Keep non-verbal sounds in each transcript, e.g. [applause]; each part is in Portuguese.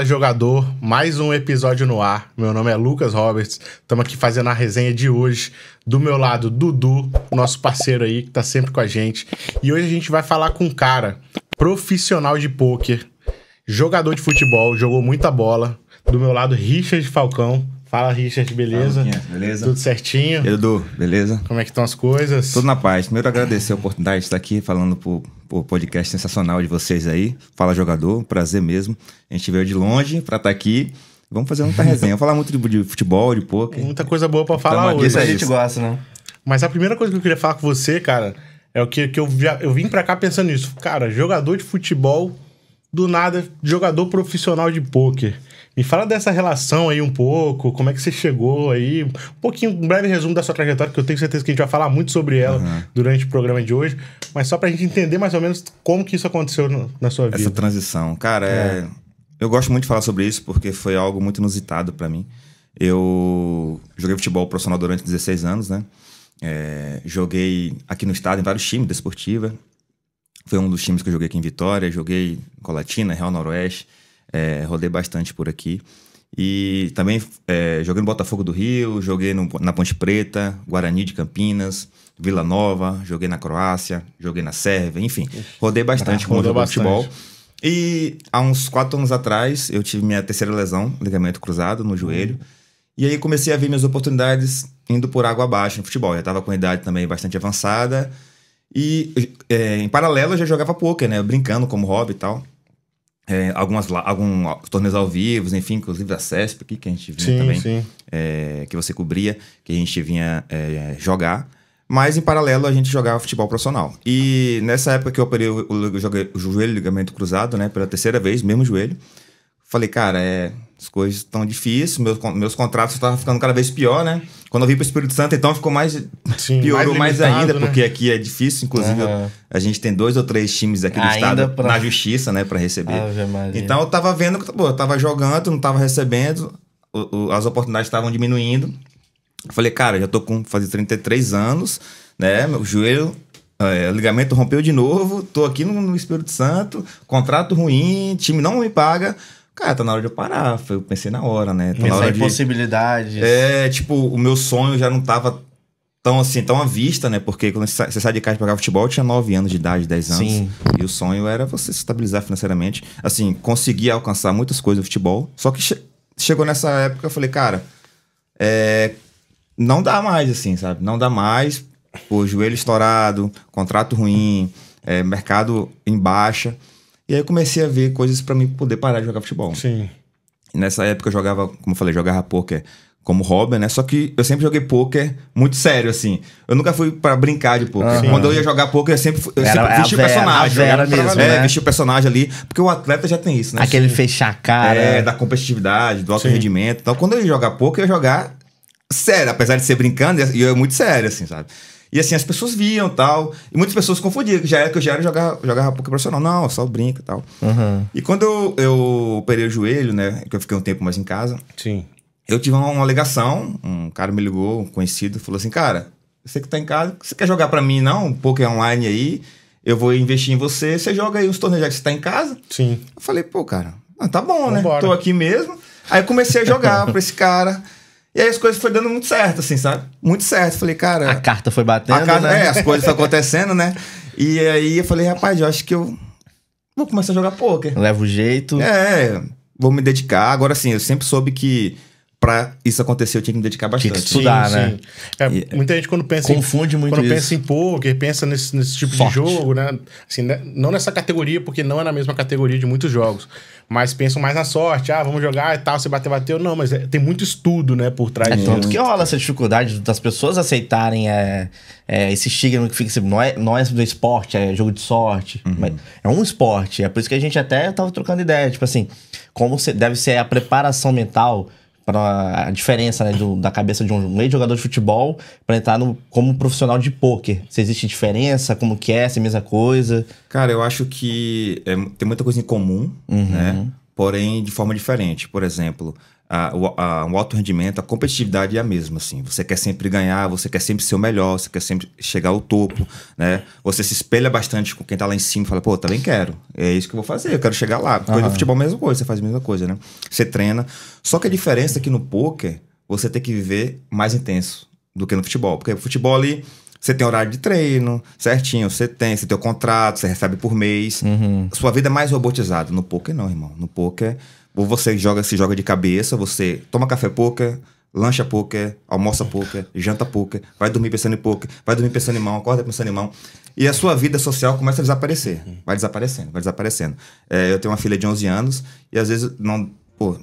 Fala Jogador, mais um episódio no ar. Meu nome é Lucas Roberts, estamos aqui fazendo a resenha de hoje. Do meu lado, Dudu, nosso parceiro aí, que tá sempre com a gente. E hoje a gente vai falar com um cara, profissional de pôquer, jogador de futebol, jogou muita bola. Do meu lado, Richard Falcão. Fala, Richard, beleza? Fala, beleza? Tudo certinho? Edu, beleza? Como é que estão as coisas? Tudo na paz. Primeiro, agradecer a oportunidade de estar aqui falando pro, pro podcast sensacional de vocês aí. Fala, jogador. Prazer mesmo. A gente veio de longe para estar aqui. Vamos fazer muita resenha. Falar muito de, de futebol, de poker. Muita coisa boa para falar hoje. Isso a gente gosta, não? Né? Mas a primeira coisa que eu queria falar com você, cara, é o que, que eu, já, eu vim para cá pensando nisso. Cara, jogador de futebol, do nada, jogador profissional de poker. Me fala dessa relação aí um pouco, como é que você chegou aí, um pouquinho, um breve resumo da sua trajetória, que eu tenho certeza que a gente vai falar muito sobre ela uhum. durante o programa de hoje, mas só pra gente entender mais ou menos como que isso aconteceu no, na sua vida. Essa transição, cara, é. É... eu gosto muito de falar sobre isso porque foi algo muito inusitado para mim. Eu joguei futebol profissional durante 16 anos, né? É... joguei aqui no estado em vários times da esportiva. Foi um dos times que eu joguei aqui em Vitória, joguei em Colatina, Real Noroeste. É, rodei bastante por aqui. E também é, joguei no Botafogo do Rio, joguei no, na Ponte Preta, Guarani de Campinas, Vila Nova, joguei na Croácia, joguei na Sérvia, enfim, rodei bastante com o futebol. E há uns quatro anos atrás eu tive minha terceira lesão, ligamento cruzado no joelho. Hum. E aí comecei a ver minhas oportunidades indo por água abaixo no futebol. já estava com idade também bastante avançada. E é, em paralelo eu já jogava poker, né? Brincando como hobby e tal é, algumas alguns torneios ao vivo, enfim, inclusive da CESP aqui, que a gente vinha sim, também, sim. É, que você cobria, que a gente vinha é, jogar. Mas em paralelo a gente jogava futebol profissional. E nessa época que eu operei o, o, o, joelho ligamento cruzado, né, pela terceira vez, mesmo joelho, Falei, cara, é, as coisas estão difíceis, meus, meus contratos estavam ficando cada vez pior, né? Quando eu vim para o Espírito Santo, então ficou mais. Sim, [laughs] piorou mais, limitado, mais ainda, né? porque aqui é difícil, inclusive uhum. a gente tem dois ou três times aqui do ainda estado pra... na justiça, né, para receber. Ah, então eu tava vendo que pô, eu tava jogando, não tava recebendo, o, o, as oportunidades estavam diminuindo. Eu falei, cara, já tô com fazer 33 anos, né? Meu joelho é, o ligamento rompeu de novo, tô aqui no, no, Espírito Santo, contrato ruim, time não me paga cara, tá na hora de eu parar. Foi, eu pensei na hora, né? Tá na hora de... possibilidades. É, tipo, o meu sonho já não tava tão assim, tão à vista, né? Porque quando você sai de casa pra jogar futebol, eu tinha 9 anos de idade, 10 anos. Sim. E o sonho era você se estabilizar financeiramente. Assim, conseguir alcançar muitas coisas no futebol. Só que che chegou nessa época, eu falei, cara, é... não dá mais, assim, sabe? Não dá mais. O joelho estourado, contrato ruim, é, mercado em baixa. E aí eu comecei a ver coisas para mim poder parar de jogar futebol. Sim. E nessa época eu jogava, como eu falei, jogava poker como hobby, né? Só que eu sempre joguei poker muito sério, assim. Eu nunca fui para brincar de poker. Uhum. Quando eu ia jogar poker, eu sempre, eu era, sempre vesti o personagem. era mesmo, pra, é, né? vesti o personagem ali. Porque o atleta já tem isso, né? Aquele assim, fechar a cara. É, da competitividade, do alto Sim. rendimento. Então, quando eu ia jogar poker, eu ia jogar sério. Apesar de ser brincando, e eu ia muito sério, assim, sabe? E assim, as pessoas viam tal. E muitas pessoas confundiam, que já era que eu já era jogar, jogava poker profissional. Não, só brinca e tal. Uhum. E quando eu, eu operei o joelho, né? Que eu fiquei um tempo mais em casa. Sim. Eu tive uma, uma alegação, um cara me ligou, um conhecido, falou assim, cara, você que tá em casa, você quer jogar para mim não? Um poker online aí, eu vou investir em você, você joga aí os torneios já que você tá em casa. Sim. Eu falei, pô, cara, ah, tá bom, né? Vambora. né? Tô aqui mesmo. Aí comecei a jogar pra esse cara. E aí as coisas foram dando muito certo, assim, sabe? Muito certo. Falei, cara. A carta foi batendo. A carta, né? É, as coisas estão acontecendo, né? E aí eu falei, rapaz, eu acho que eu vou começar a jogar poker. Leva o jeito. É, vou me dedicar. Agora, assim, eu sempre soube que para isso acontecer, eu tinha que me dedicar bastante. Tinha que estudar, sim, né? Sim. É, muita gente quando pensa confunde em, muito quando isso. pensa em poker, pensa nesse, nesse tipo Forte. de jogo, né? Assim, né? não nessa categoria, porque não é na mesma categoria de muitos jogos, mas pensam mais na sorte, ah, vamos jogar e tal, se bater bateu, não, mas é, tem muito estudo, né, por trás. É disso. tanto que rola essa dificuldade das pessoas aceitarem é, é, esse estigma que fica assim, não é, não é do esporte, é jogo de sorte, uhum. é um esporte, é por isso que a gente até tava trocando ideia, tipo assim, como deve ser a preparação mental para a diferença né, do, da cabeça de um ex-jogador de futebol para entrar no, como profissional de pôquer? Se existe diferença, como que é, se é a mesma coisa? Cara, eu acho que é, tem muita coisa em comum, uhum. né? Porém, de forma diferente. Por exemplo, a, a, alto rendimento, a competitividade é a mesma, assim. Você quer sempre ganhar, você quer sempre ser o melhor, você quer sempre chegar ao topo, né? Você se espelha bastante com quem tá lá em cima e fala, pô, também quero. É isso que eu vou fazer, eu quero chegar lá. Porque uhum. no futebol é a mesma coisa, você faz a mesma coisa, né? Você treina. Só que a diferença é que no poker você tem que viver mais intenso do que no futebol. Porque no futebol ali... Você tem horário de treino, certinho, você tem, você tem o contrato, você recebe por mês. Uhum. Sua vida é mais robotizada. No poker não, irmão. No poker ou Você joga, se joga de cabeça, você toma café pouca, lancha poker, almoça poker, janta poker, vai dormir pensando em poker, vai dormir pensando em mão, acorda pensando em mão. E a sua vida social começa a desaparecer. Uhum. Vai desaparecendo, vai desaparecendo. É, eu tenho uma filha de 11 anos e às vezes não. Pô,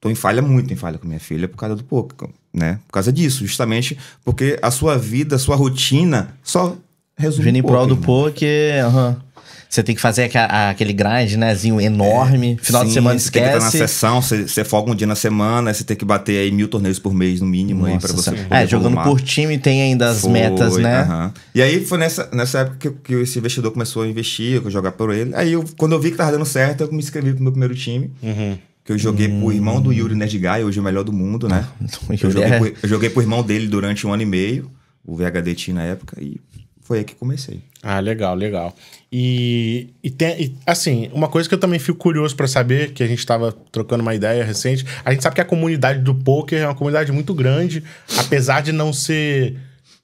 tô em falha, muito em falha com minha filha por causa do poker, né? Por causa disso, justamente porque a sua vida, a sua rotina só resume. Vindo em prol do né? poker, aham. Uhum. Você tem que fazer aqua, aquele grind, nézinho enorme. É, final sim, de semana você esquece. Você tem que estar na sessão, você, você folga um dia na semana, você tem que bater aí mil torneios por mês, no mínimo, Nossa aí pra você. É, jogando por time tem ainda as foi, metas, né? Uh -huh. E aí foi nessa, nessa época que, que esse investidor começou a investir, eu jogar por ele. Aí eu, quando eu vi que tava dando certo, eu me inscrevi pro meu primeiro time. Uhum. Que eu joguei hum. pro irmão do Yuri Nedguy, hoje o melhor do mundo, né? [laughs] eu, joguei é. pro, eu joguei pro irmão dele durante um ano e meio, o VHDT na época, e foi aí que comecei. Ah, legal, legal. E, e, tem, e, assim, uma coisa que eu também fico curioso para saber, que a gente estava trocando uma ideia recente, a gente sabe que a comunidade do poker é uma comunidade muito grande, apesar de não ser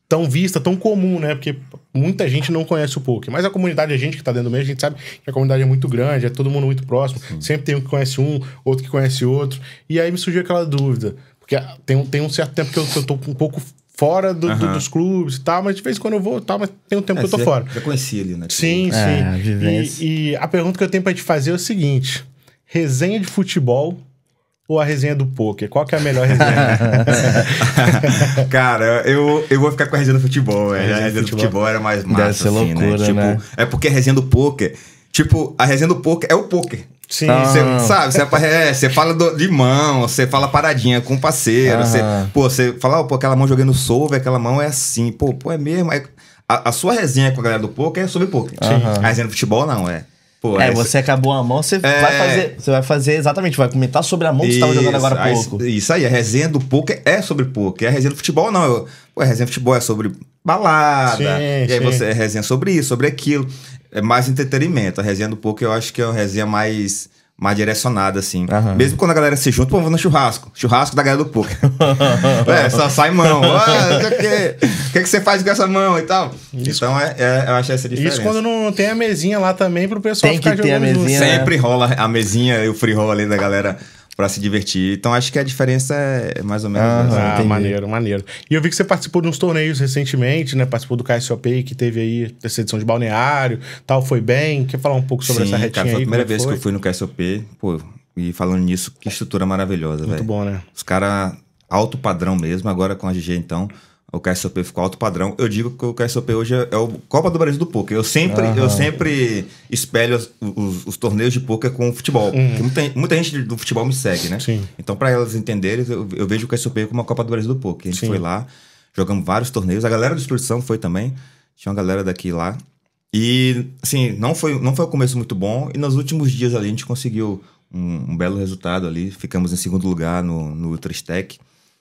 tão vista, tão comum, né? Porque muita gente não conhece o poker. Mas a comunidade, a é gente que tá dentro do meio, a gente sabe que a comunidade é muito grande, é todo mundo muito próximo. Sim. Sempre tem um que conhece um, outro que conhece outro. E aí me surgiu aquela dúvida. Porque tem, tem um certo tempo que eu, eu tô um pouco fora do, uhum. do, dos clubes e tal, mas de vez em quando eu vou tal, mas tem um tempo é, que eu tô fora. Já conheci ele, né? Sim, é, sim. E, e, a pergunta que eu tenho pra te fazer é o seguinte: resenha de futebol ou a resenha do poker? Qual que é a melhor resenha? [laughs] Cara, eu, eu vou ficar com a resenha do futebol, A resenha, do, futebol. futebol era mais massa, Deve ser assim, né? loucura, né? Tipo, né? é porque a resenha do poker... Tipo, a resenha do poker é o poker. Sim. Você então, [laughs] sabe, você você é, fala do, de mão, você fala paradinha com o parceiro, você, pô, você fala, oh, pô, aquela mão jogando solver, aquela mão é assim, pô, pô, é mesmo. É, a, a, sua resenha com a galera do poker é sobre poker. Sim. A resenha do futebol não, é. Pô, é, é você acabou a mão, você é... vai fazer. Você vai fazer exatamente, vai comentar sobre a mão que isso, você estava jogando agora há pouco. Isso aí, a resenha do poker é sobre poker. A resenha do futebol, não. Eu, pô, a resenha do futebol é sobre balada. Sim, e aí você é resenha sobre isso, sobre aquilo é mais entretenimento. A resenha do poker eu acho que é uma resenha mais mais direcionada, assim. Uhum. Mesmo quando a galera se junta, vamos no churrasco. Churrasco da galera do poker. [laughs] é, só sai mão. [laughs] Ah, o que, é que, é que você faz com essa mão e tal? Isso. Então, é, é, eu acho essa diferença. Isso quando não tem a mesinha lá também pro pessoal tem ficar que jogando ter a mesinha, né? Sempre rola a mesinha e o free roll ali da galera para se divertir. Então acho que a diferença é mais ou menos ah, Ah, maneiro, maneiro. E eu vi que você participou de uns torneios recentemente, né? Participou do KSOP que teve aí essa edição de balneário, tal, foi bem. Quer falar um pouco sobre Sim, essa retinha cara, foi a aí, é primeira vez foi? que eu fui no KSOP. Pô, e falando nisso, que estrutura maravilhosa, velho. Muito véio. bom, né? Os caras alto padrão mesmo, agora com a GG então. O KSOP ficou alto padrão. Eu digo que o KSOP hoje é, é o Copa do Brasil do poker. Eu sempre, eu sempre espelho os, os, os, torneios de poker com o futebol. Hum. Muita, muita, gente do futebol me segue, né? Sim. Então, para elas entenderem, eu, eu, vejo o KSOP como a Copa do Brasil do poker. A gente Sim. foi lá, jogamos vários torneios. A galera do Instrução foi também. Tinha uma galera daqui lá. E, assim, não foi, não foi o começo muito bom. E nos últimos dias ali a gente conseguiu um, um belo resultado ali. Ficamos em segundo lugar no, no Ultra Stack.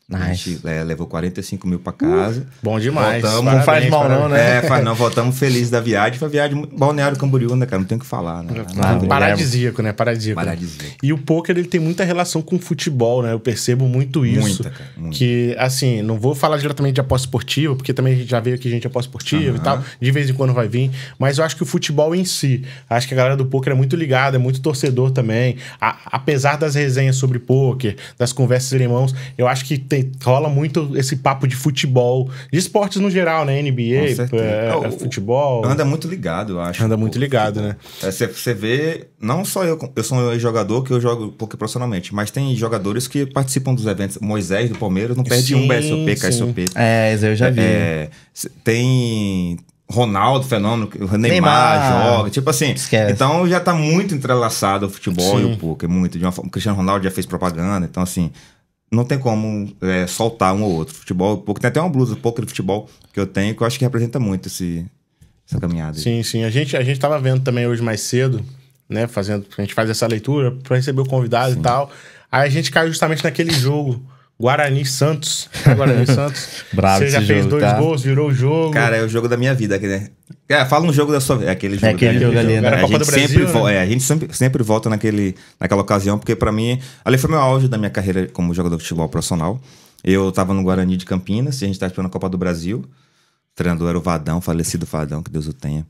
Nice. A gente é, levou 45 mil para casa. Uh, bom demais. Voltamos, não faz mal, não, né? É, faz, não, voltamos felizes da viagem. Foi viagem balneário Camboriú, né, cara? Não tem o que falar, né? paradisíaco, né? Paradisíaco. paradisíaco. E o poker ele tem muita relação com o futebol, né? Eu percebo muito isso. Muita, cara, muita. Que, assim, não vou falar diretamente de aposta esportiva, porque também a gente já veio aqui gente aposta esportiva uhum. e tal. De vez em quando vai vir. Mas eu acho que o futebol em si, acho que a galera do poker é muito ligada, é muito torcedor também. A, apesar das resenhas sobre poker, das conversas irmãos, eu acho que tem tem, rola muito esse papo de futebol, de esportes no geral, né? NBA, é, é, futebol. Anda muito ligado, eu acho. Anda muito ligado, né? Você é, vê, não só eu, eu sou um jogador que eu jogo pouco profissionalmente, mas tem jogadores que participam dos eventos. Moisés do Palmeiras não perde sim, um BSOP, KSOP. É, isso eu já vi. É, né? tem. Ronaldo, fenômeno, Neymar, Neymar joga, tipo assim. Esquece. Então já tá muito entrelaçado o futebol Sim. e o poker, muito. De uma forma, o Cristiano Ronaldo já fez propaganda, então assim, não tem como é, soltar um ou outro. Futebol, pouco, tem até uma blusa, pouco de futebol que eu tenho, que eu acho que representa muito esse, essa caminhada. Sim, sim. A gente, a gente vendo também hoje mais cedo, né? Fazendo, a gente faz essa leitura para receber o convidado sim. e tal. Aí a gente caiu justamente naquele jogo. Guarani Santos. Tá, Guarani [laughs] Santos. Bravo Você já fez jogo, dois tá? gols, virou o jogo. Cara, é o jogo da minha vida aqui, né? É, fala um jogo da sua. É aquele é jogo, é aquele jogo ali, né? a, gente Brasil, sempre né? É, a gente sempre, sempre volta naquele, naquela ocasião, porque para mim, ali foi meu auge da minha carreira como jogador de futebol profissional. Eu tava no Guarani de Campinas, e a gente tava esperando a Copa do Brasil. O treinador era o Vadão, falecido Vadão, que Deus o tenha.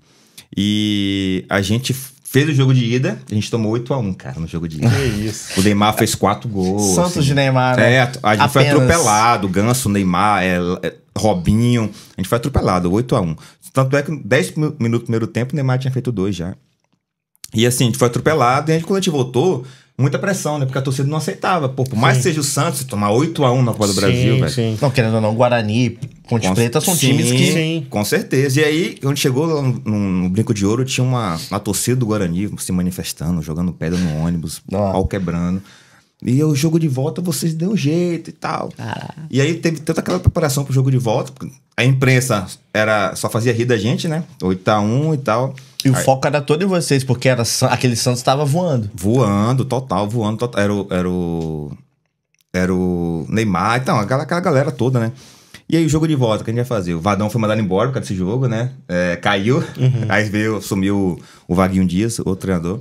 E a gente fez o jogo de ida, a gente tomou 8x1, cara, no jogo de ida. Que isso. O Neymar fez 4 gols. Santos assim. de Neymar, né? É, a gente Apenas. foi atropelado. Ganso, Neymar, é, é, Robinho. A gente foi atropelado, 8x1. Tanto é que 10 minutos do primeiro tempo, o Neymar tinha feito dois já. E assim, a gente foi atropelado. E a gente, quando a gente voltou, muita pressão, né? Porque a torcida não aceitava. Pô, por mais que seja o Santos, tomar 8x1 na Copa do Brasil, velho. Sim. Não, querendo ou não, Guarani, Ponte com, Preta são sim, times que. Sim. Com certeza. E aí, quando chegou lá no, no, Brinco de Ouro, tinha uma, uma torcida do Guarani se manifestando, jogando pedra no ônibus, ah. pau quebrando. E o jogo de volta vocês deu um jeito e tal. Ah. E aí teve tanta aquela preparação pro jogo de volta. A imprensa era só fazia rir da gente, né? 8 a 1 e tal. E o foco era todo em vocês, porque era, aquele Santos estava voando. Voando, total, voando, total. Era o, era o, era o Neymar, então, aquela, aquela galera toda, né? E aí o jogo de volta, o que a gente ia fazer? O Vadão foi mandado embora por causa desse jogo, né? É, caiu. Uhum. Aí veio, sumiu o Vaguinho Dias, outro treinador.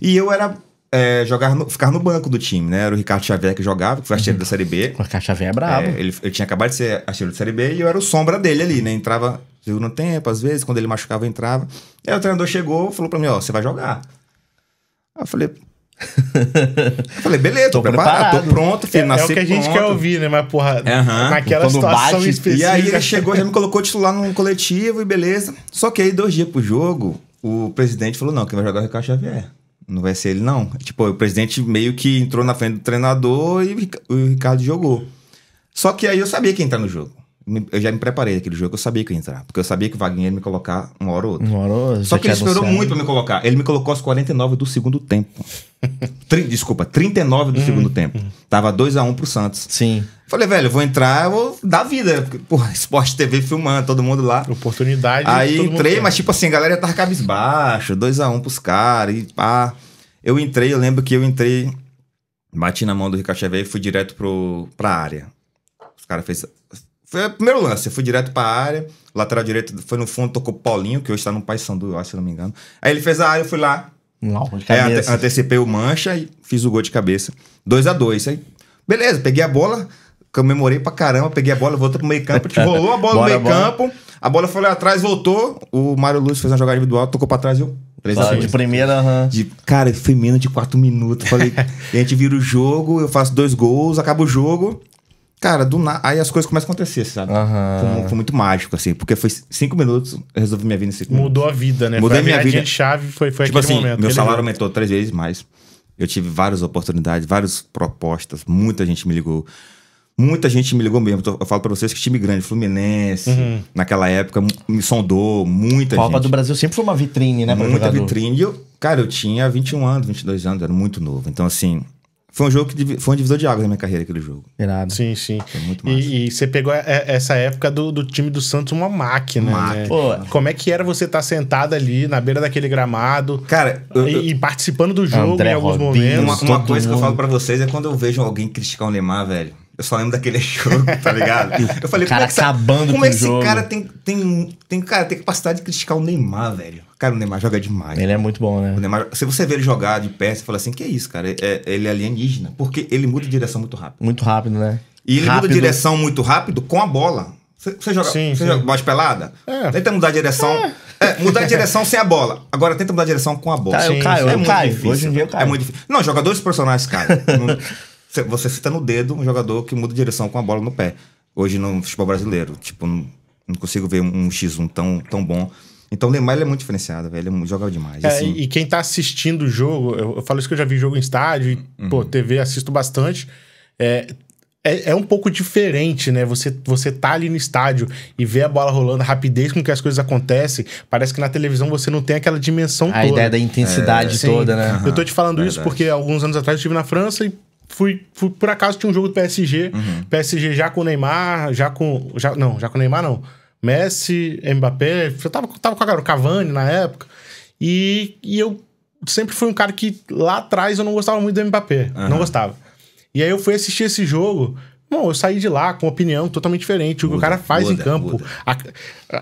E eu era é, jogar no, ficar no banco do time, né? Era o Ricardo Xavier que jogava, que foi artilheiro uhum. da Série B. O Ricardo Xavier é brabo. É, ele, ele, tinha acabado de ser artilheiro da Série B e eu era o sombra dele ali, né? Entrava segundo tempo, às vezes, quando ele machucava, eu entrava. E aí o treinador chegou falou pra mim, ó, você vai jogar. Aí eu falei... eu falei, beleza, tô, tô preparado, preparado, tô pronto, filho, é, é nasci É o que a gente pronto. quer ouvir, né? Mas, porra, uhum. naquela quando situação bate, específica... E aí ele chegou, já me colocou titular num coletivo e beleza. Só que aí, dois dias pro jogo, o presidente falou, não, quem vai jogar é o Ricardo Xavier. Não vai ser ele, não. Tipo, o presidente meio que entrou na frente do treinador e o Ricardo jogou. Só que aí eu sabia quem tá no jogo eu já me preparei aquele jogo, eu sabia que ia entrar. Porque eu sabia que o Wagner ia me colocar uma hora ou outra. Uma hora ou outra Só que ele esperou muito pra me colocar. Ele me colocou aos 49 do segundo tempo. [laughs] Tri, desculpa, 39 do hum, segundo tempo. Hum. Tava 2 a 1 um pro Santos. Sim. Falei, velho, vou entrar, vou dar vida. Porque, porra, Esporte TV filmando, todo mundo lá. Oportunidade. Aí entrei, mas tipo assim, a galera tava cabisbaixo, 2 a 1 um pros caras e pá. Eu entrei, eu lembro que eu entrei, bati na mão do Ricardo Xavier e fui direto pro, pra área. Os caras fez foi o primeiro lance, eu fui direto pra área. Lateral direito foi no fundo, tocou Paulinho, que hoje tá no Paysandu, eu acho, se não me engano. Aí ele fez a área, eu fui lá. Não, de é, cabeça. Aí antecipei o mancha e fiz o gol de cabeça. 2 a 2 Aí, beleza, peguei a bola, comemorei pra caramba, peguei a bola, voltou pro meio campo, rolou a bola no [laughs] meio campo. A bola foi lá atrás, voltou. O Mário Lúcio fez uma jogada individual, tocou pra trás e eu. Claro, de primeira, uhum. de, Cara, foi menos de quatro minutos. Falei, [laughs] a gente vira o jogo, eu faço dois gols, acaba o jogo. Cara, do na... aí as coisas começam a acontecer, sabe? Uhum. Foi, foi, muito mágico, assim, porque foi cinco minutos, resolvi minha vida em cinco Mudou a vida, né? Mudou a minha vida. de chave foi, foi tipo aquele assim, momento. Meu salário aumentou três vezes mais. Eu tive várias oportunidades, várias propostas, muita gente me ligou. Muita gente me ligou mesmo. Eu falo pra vocês que time grande, Fluminense, uhum. naquela época, me sondou, muita Copa gente. Copa do Brasil sempre foi uma vitrine, né? Muita jogador. vitrine. E eu, cara, eu tinha 21 anos, 22 anos, era muito novo. Então, assim, foi um jogo que foi um divisor de águas na minha carreira, aquele jogo. Irado. Sim, sim. Foi muito massa. E, e você pegou a, é, é, essa época do, do, time do Santos uma máquina, né? máquina. Né? Pô, Como é que era você estar tá sentado ali na beira daquele gramado? Cara, eu, e, e, participando do jogo André em alguns Robinho, momentos. Uma, uma coisa mundo. que eu falo para vocês é quando eu vejo alguém criticar o Neymar, velho. Eu só lembro daquele [laughs] jogo, tá ligado? Eu falei, cara, como é que, tá? acabando como é que esse jogo. cara tem, tem, tem, cara, tem capacidade de criticar o Neymar, velho? Cara, o Neymar joga demais. Ele é muito bom, né? O Neymar, se você vê ele jogar de pé, você fala assim, que é isso, cara? É, é ele é alienígena. Porque ele muda de direção muito rápido. Muito rápido, né? E ele rápido. muda de direção muito rápido com a bola. Você, joga, sim, você sim. joga pelada? É. Tenta mudar de direção. É. É, mudar de direção sem a bola. Agora tenta mudar de direção com a bola. Tá, eu caio, é eu muito caio. Difícil, Hoje em dia eu é caio. É muito difícil. Não, jogadores profissionais cara [laughs] você cita no dedo um jogador que muda de direção com a bola no pé. Hoje no futebol brasileiro, tipo, não, não consigo ver um X1 tão, tão bom. Então o Neymar é muito diferenciado, velho. Ele é joga demais. É, assim. E quem tá assistindo o jogo, eu, eu, falo isso que eu já vi jogo em estádio, e, uhum. pô, TV assisto bastante. É, é, é, um pouco diferente, né? Você, você tá ali no estádio e vê a bola rolando, a rapidez com que as coisas acontecem. Parece que na televisão você não tem aquela dimensão a toda. A ideia da intensidade é, toda, né? Uhum, eu tô te falando verdade. isso porque alguns anos atrás eu estive na França e fui, fui por acaso tinha um jogo do PSG, uhum. PSG já com o Neymar, já com já não, já com o Neymar não. Messi, Mbappé, eu tava, tava com a garota Cavani na época. E, e eu sempre fui um cara que lá atrás eu não gostava muito do Mbappé, uhum. não gostava. E aí eu fui assistir esse jogo Bom, eu saí de lá com opinião totalmente diferente. O que o cara faz muda, em campo. A, é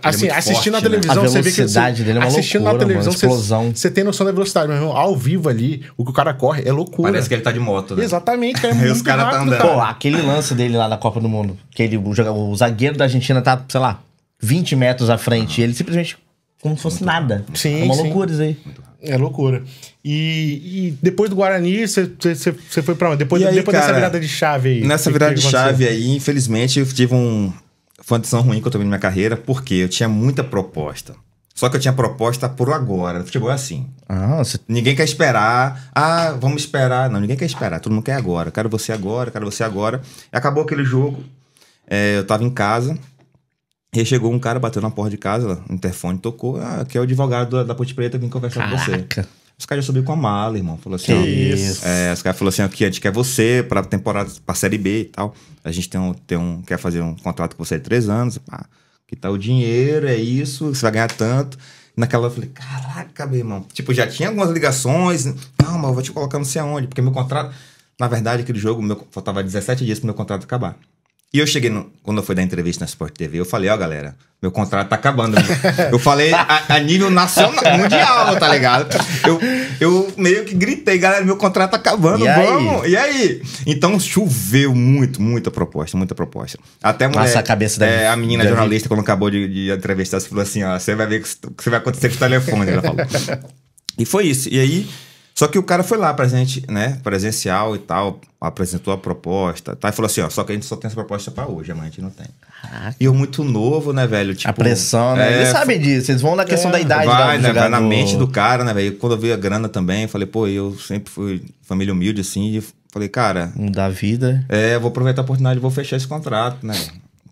assim, é assistindo forte, na né? televisão, né? você vê que. Você, dele é uma assistindo loucura, na televisão, mano, você, você, tem noção da velocidade, meu irmão, ao vivo ali, o que o cara corre é loucura. Parece que ele tá de moto, né? Exatamente, é [laughs] cara. É muito Os caras tá andando. Pô, aquele lance dele lá da Copa do Mundo, que ele, o, o zagueiro da Argentina tá, sei lá, 20 metros à frente. E ele simplesmente como se fosse Muito nada. Sim, é uma sim. loucura isso aí. É loucura. E, e depois do Guarani, você foi pra onde? Depois, aí, depois cara, dessa virada de chave aí. Nessa virada de chave aí, infelizmente, eu tive um. Foi uma decisão ruim que eu tomei na minha carreira, porque eu tinha muita proposta. Só que eu tinha proposta por agora. O futebol é assim. Ah, Ninguém quer esperar. Ah, vamos esperar. Não, ninguém quer esperar. Todo mundo quer agora. Quero você agora, quero você agora. E acabou aquele jogo. É, eu tava em casa. E aí chegou um cara, bateu na porta de casa, interfone tocou, ah, que é o advogado da, Ponte Preta, vem conversar Caraca. com você. Os caras já subiu com a mala, irmão. Falou assim, que ó, isso. É, os caras falaram assim, aqui a gente quer você pra temporada, pra Série B e tal. A gente tem um, tem um quer fazer um contrato com você de três anos, pá, que tá o dinheiro, é isso, você vai ganhar tanto. Naquela eu falei, caraca, meu irmão. Tipo, já tinha algumas ligações. Não, mas eu vou te colocar não sei aonde, porque meu contrato... Na verdade, aquele jogo, meu, faltava 17 dias pro meu contrato acabar. E eu cheguei, no, quando eu fui dar entrevista na Sport TV, eu falei, ó, oh, galera, meu contrato tá acabando. Né? [laughs] eu falei a, a, nível nacional, mundial, tá ligado? Eu, eu meio que gritei, galera, meu contrato tá acabando, e vamos, aí? e aí? Então choveu muito, muita proposta, muita proposta. Até mulher, Nossa, a cabeça da é, A menina da jornalista, quando acabou de, de entrevistar, falou assim, ó, você vai ver o que, que vai acontecer com o telefone, ela falou. [laughs] e foi isso. E aí só que o cara foi lá presente, né, presencial e tal, apresentou a proposta, tá? E falou assim, ó, só que a gente só tem essa proposta para hoje, amanhã a gente não tem. Caraca. E eu muito novo, né, velho? Tipo, a pressão, né? É, eles sabem disso, eles vão na questão é, da idade vai, né, vai na mente do cara, né, velho? Quando eu vi a grana também, falei, pô, eu sempre fui família humilde, assim, e falei, cara... Mudar a vida. É, vou aproveitar a oportunidade e vou fechar esse contrato, né?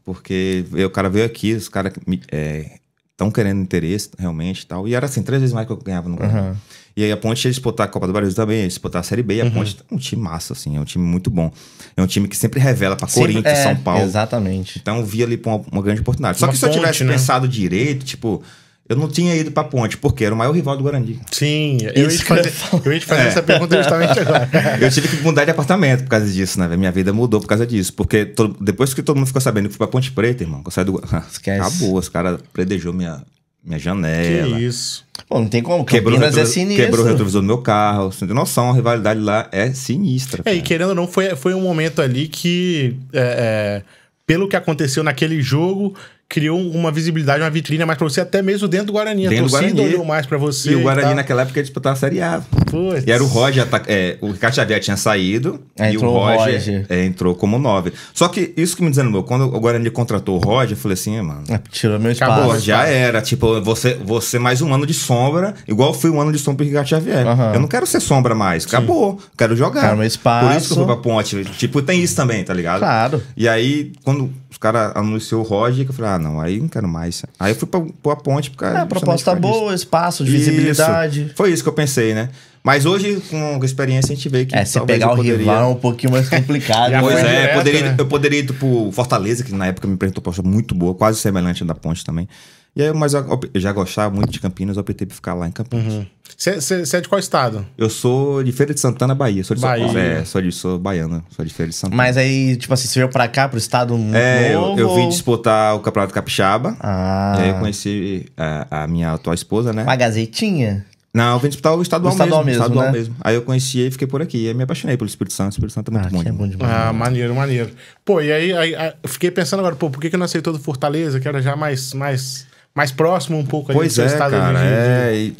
Porque o cara veio aqui, os caras... É, estão querendo interesse realmente tal. E era assim, três vezes mais que eu ganhava no Uhum. E aí a Ponte ia disputar a Copa do Brasil também, ia disputar a Série B. E a uhum. Ponte é um time massa, assim, é um time muito bom. É um time que sempre revela para Corinthians, é, São Paulo. Exatamente. Então via ali uma, uma grande oportunidade. Só uma que se eu tivesse né? pensado direito, tipo, eu não tinha ido pra ponte, porque era o maior rival do Guarani. Sim, eu Isso ia te fazer, eu ia te fazer é. essa pergunta justamente agora. [laughs] eu tive que mudar de apartamento por causa disso, né? Minha vida mudou por causa disso. Porque depois que todo mundo ficou sabendo que fui pra Ponte Preta, irmão, que eu saí do [laughs] Esquece. Acabou, os caras predejou minha, minha janela. Que isso. Pô, não tem como, quebrou retro, é sinistro. Quebrou o retrovisor do meu carro. Você tem noção, a rivalidade lá é sinistra. É, e querendo ou não, foi, foi um momento ali que... É, é, pelo que aconteceu naquele jogo criou uma visibilidade, uma vitrine mais pra você, até mesmo dentro do Guarani. Dentro a torcida Guarani. olhou mais pra você. E o Guarani e naquela época ia disputar a Série A. Puts. E era o Roger, é, o Ricardo Xavier tinha saído e o Roger, Roger. É, entrou como nove. Só que isso que me desanimou, quando o Guarani contratou o Roger, eu falei assim, ah, mano... É, tirou meu espaço. Acabou, já cara. era. Tipo, você, você mais um ano de sombra, igual foi um ano de sombra pro Ricardo Xavier. Uhum. Eu não quero ser sombra mais, acabou. Sim. Quero jogar. Quero meu espaço. Por isso que eu fui pra ponte. Tipo, tem isso também, tá ligado? Claro. E aí, quando os caras anunciou o Roger, que eu falei, ah, não, aí não quero mais. Aí eu fui pra, pra ponte, porque... É, a proposta boa, espaço, visibilidade. Isso. Foi isso que eu pensei, né? Mas hoje, com a experiência, a gente vê que. É, se pegar o poderia... rival é um pouquinho mais complicado. [laughs] pois é, direto, poderia, né? eu poderia ir pro tipo, Fortaleza, que na época me apresentou uma proposta muito boa, quase semelhante à da Ponte também. E aí, mas eu, eu, já gostava muito de Campinas, eu optei por ficar lá em Campinas. Uhum. Você uhum. é de qual estado? Eu sou de Feira de Santana, Bahia. Sou de Bahia. São Paulo. É, sou, de, sou baiana, sou de Feira de Santana. Mas aí, tipo assim, você veio pra cá, pro estado é, novo? Eu, eu vim disputar o Campeonato Capixaba. Ah. E aí eu conheci a, é, a minha atual esposa, né? Uma gazetinha? Não, eu vim disputar o estadual, o estadual mesmo. mesmo estadual né? mesmo. Aí eu conheci e fiquei por aqui. E me apaixonei pelo Espírito Santo. O Espírito Santo é muito ah, bom. É bom demais. Ah, maneiro, maneiro. Pô, e aí, aí, aí, eu fiquei pensando agora, pô, por que, que não aceitou do Fortaleza, que era já mais. mais mais próximo um pouco ali do é, estado cara, de, é, e...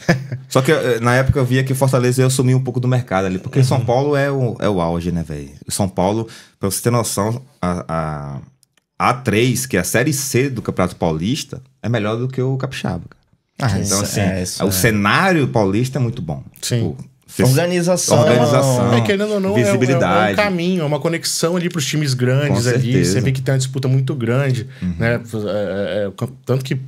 Só que eh, na época eu via que Fortaleza ia sumi um pouco do mercado ali, porque uhum. São Paulo é o, é o auge, né, velho? São Paulo, pra você ter noção, a, a A3, que é a série C do Campeonato Paulista, é melhor do que o Capixaba. Ah, então, isso, assim, é, isso, o é. cenário paulista é muito bom. Sim. Tipo, Organização. Organização. É, querendo ou não, visibilidade. É, um, é um caminho, é uma conexão ali para os times grandes ali. Você vê que tem uma disputa muito grande, uhum. né? É, é, é tanto que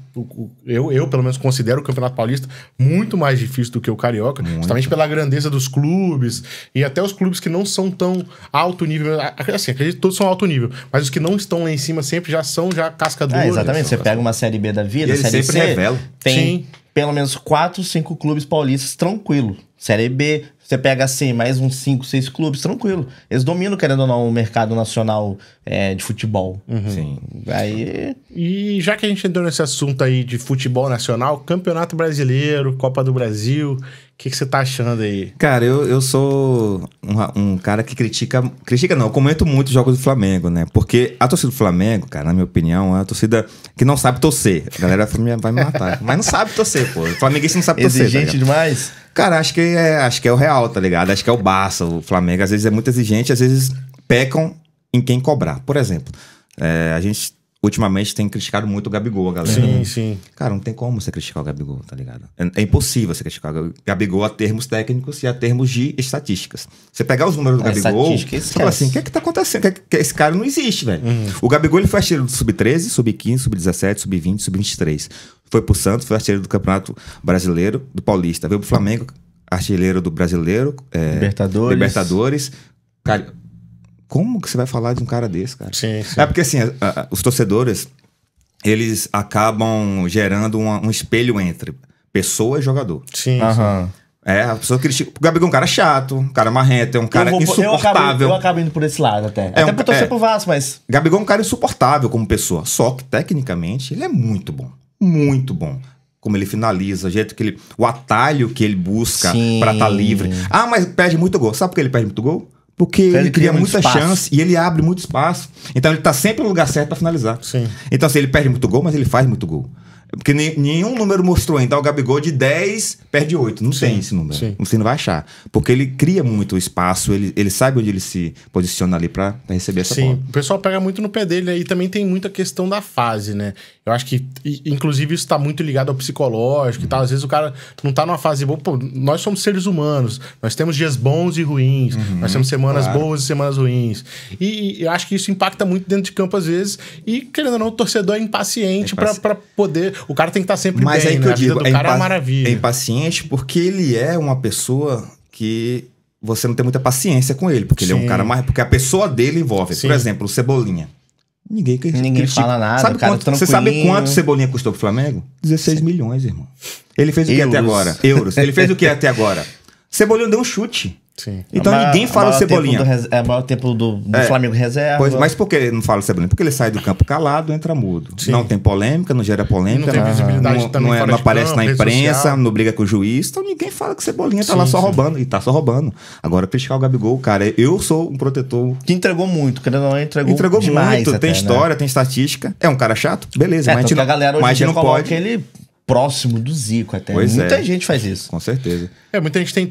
eu, eu, pelo menos, considero o Campeonato Paulista muito mais difícil do que o Carioca, muito. justamente pela grandeza dos clubes e até os clubes que não são tão alto nível. Assim, acredito que todos são alto nível, mas os que não estão lá em cima sempre já são já casca dura. É, exatamente. Você pega uma Série B da vida, e Série sempre C, revela. tem Sim. pelo menos quatro, cinco clubes paulistas tranquilo. Série B, você pega assim, mais uns 5, 6 clubes, tranquilo. Eles dominam, querendo ou não, o mercado nacional é, de futebol. Uhum. Sim. Aí. E já que a gente entrou nesse assunto aí de futebol nacional, Campeonato Brasileiro, Copa do Brasil, o que, você tá achando aí? Cara, eu, eu sou um, um, cara que critica. Critica não, eu comento muito jogos do Flamengo, né? Porque a torcida do Flamengo, cara, na minha opinião, é a torcida que não sabe torcer. A galera vai me matar. [laughs] mas não sabe torcer, pô. O flamenguista não sabe torcer. Tá Exigente tá demais? Cara, acho que é, acho que é o real, tá ligado? Acho que é o Barça, o Flamengo. Às vezes é muito exigente, às vezes pecam em quem cobrar. Por exemplo, é, a gente ultimamente tem criticado muito o Gabigol, a galera. Sim, né? sim. Cara, não tem como você criticar o Gabigol, tá ligado? É, é, impossível você criticar o Gabigol a termos técnicos e a termos de estatísticas. Você pegar os números do a é, Gabigol, você fala assim, o que é que tá acontecendo? É que, que esse cara não existe, velho. Uhum. O Gabigol ele foi artilheiro do sub-13, sub-15, sub-17, sub-20, sub-23. Foi pro Santos, foi artilheiro do Campeonato Brasileiro, do Paulista. Veio pro Flamengo, artilheiro do Brasileiro. É, Libertadores. Libertadores. Cara, como que você vai falar de um cara desse, cara? Sim, sim. É porque assim, a, a, os torcedores, eles acabam gerando uma, um espelho entre pessoa e jogador. Sim. sim. É, a pessoa critica. Tipo, o Gabigol é um cara chato, um cara marrento, é um cara eu vou, insuportável. Eu acabo, eu acabo, indo por esse lado até. É até um, por torcer é, pro Vasco, mas. Gabigol é um cara insuportável como pessoa. Só que, tecnicamente, ele é muito bom. Muito bom. Como ele finaliza, o jeito que ele. O atalho que ele busca para estar tá livre. Ah, mas perde muito gol. Sabe por que ele perde muito gol? Porque então, ele, ele cria, cria muita espaço. chance e ele abre muito espaço. Então ele está sempre no lugar certo para finalizar. Sim. Então, assim, ele perde muito gol, mas ele faz muito gol. Porque nenhum número mostrou ainda. Então, o Gabigol de 10 perde 8. Não sim, tem esse número. Sim. Você não vai achar. Porque ele cria muito espaço, ele, ele sabe onde ele se posiciona ali para receber essa sim. bola. Sim, o pessoal pega muito no pé dele. Né? E também tem muita questão da fase, né? Eu acho que, inclusive, isso está muito ligado ao psicológico e tal. Às vezes o cara não está numa fase boa. Pô, nós somos seres humanos. Nós temos dias bons e ruins. Uhum, nós temos semanas claro. boas e semanas ruins. E, e, eu acho que isso impacta muito dentro de campo às vezes. E, querendo ou não, o torcedor é impaciente é para poder o cara tem que estar tá sempre Mas bem, é que né? eu digo, é cara é maravilha. É impaciente porque ele é uma pessoa que você não tem muita paciência com ele, porque Sim. ele é um cara mais. Porque a pessoa dele envolve. Sim. Por exemplo, o Cebolinha. Ninguém, Ninguém critica. fala nada. Sabe é quanto, você sabe quanto Cebolinha custou pro Flamengo? 16 Sim. milhões, irmão. Ele fez o que Euros. até agora? Euros. Ele fez o que [laughs] até agora? Cebolinha deu um chute. Sim. Então é maior, ninguém fala o Cebolinha. Do, é o maior tempo do, do é. Flamengo reserva. Pois, mas por que ele não fala o Cebolinha? Porque ele sai do campo calado, entra mudo. Sim. Não tem polêmica, não gera polêmica. não tem visibilidade não, também. É- não, é, não aparece campo, na imprensa, não briga com o juiz. Então ninguém fala que o Cebolinha tá sim, tá lá só sim. roubando. E tá só roubando. Agora criticar o Gabigol, cara, eu sou um protetor. Que entregou muito, querendo ou não, entregou, entregou demais. Entregou muito. Até, tem né? história, né? tem estatística. É um cara chato? Beleza, é, mas a gente, a galera hoje mas dia ele próximo do Zico até. É. muita gente faz isso. Com certeza. É, muita gente tem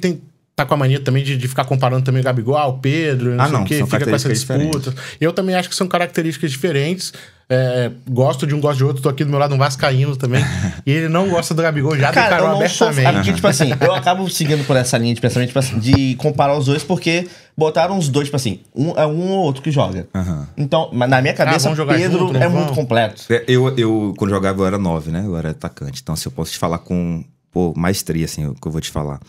tá com a mania também de, de ficar comparando também o Gabigol ah, o Pedro, não ah, sei não, o quê, fica com essa disputa. Diferentes. Eu também acho que são características diferentes. É, gosto de um, gosto de outro, tô aqui do meu lado um vascaíno também. [laughs] e ele não gosta do Gabigol, já Cara, declarou abertamente. Sou, porque, tipo assim, eu acabo seguindo por essa linha de pensamento tipo assim, de comparar os dois, porque botaram os dois, tipo assim, um é um ou outro que joga. Então, na minha ah, cabeça, ah, Pedro junto, né? é vão. muito completo. É, eu, eu, quando jogava, eu era nove, né? Eu era atacante. Então, se assim, eu posso te falar com pô, maestria, assim, é o que eu vou te falar.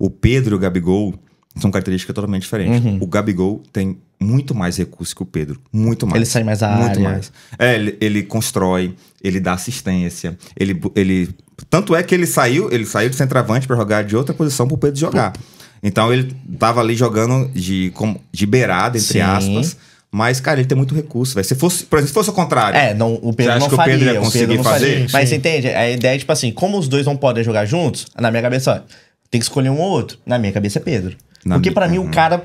O Pedro e o Gabigol são características totalmente diferentes. Uhum. O Gabigol tem muito mais recurso que o Pedro. Muito mais. Ele sai mais da muito área. mais. É, ele, ele, constrói, ele dá assistência, ele, ele... Tanto é que ele saiu, ele saiu de centroavante para jogar de outra posição para o Pedro jogar. Então ele tava ali jogando de, como, de beirada, entre Sim. aspas. Mas, cara, ele tem muito recurso, velho. Se fosse, por exemplo, se fosse o contrário. É, não, o Pedro não que faria. Que o Pedro ia conseguir Pedro fazer? Faria. Mas você entende? A ideia é tipo assim, como os dois não podem jogar juntos, na minha cabeça, olha, tem que escolher um ou outro. Na minha cabeça é Pedro. Na Porque para mim uhum. o cara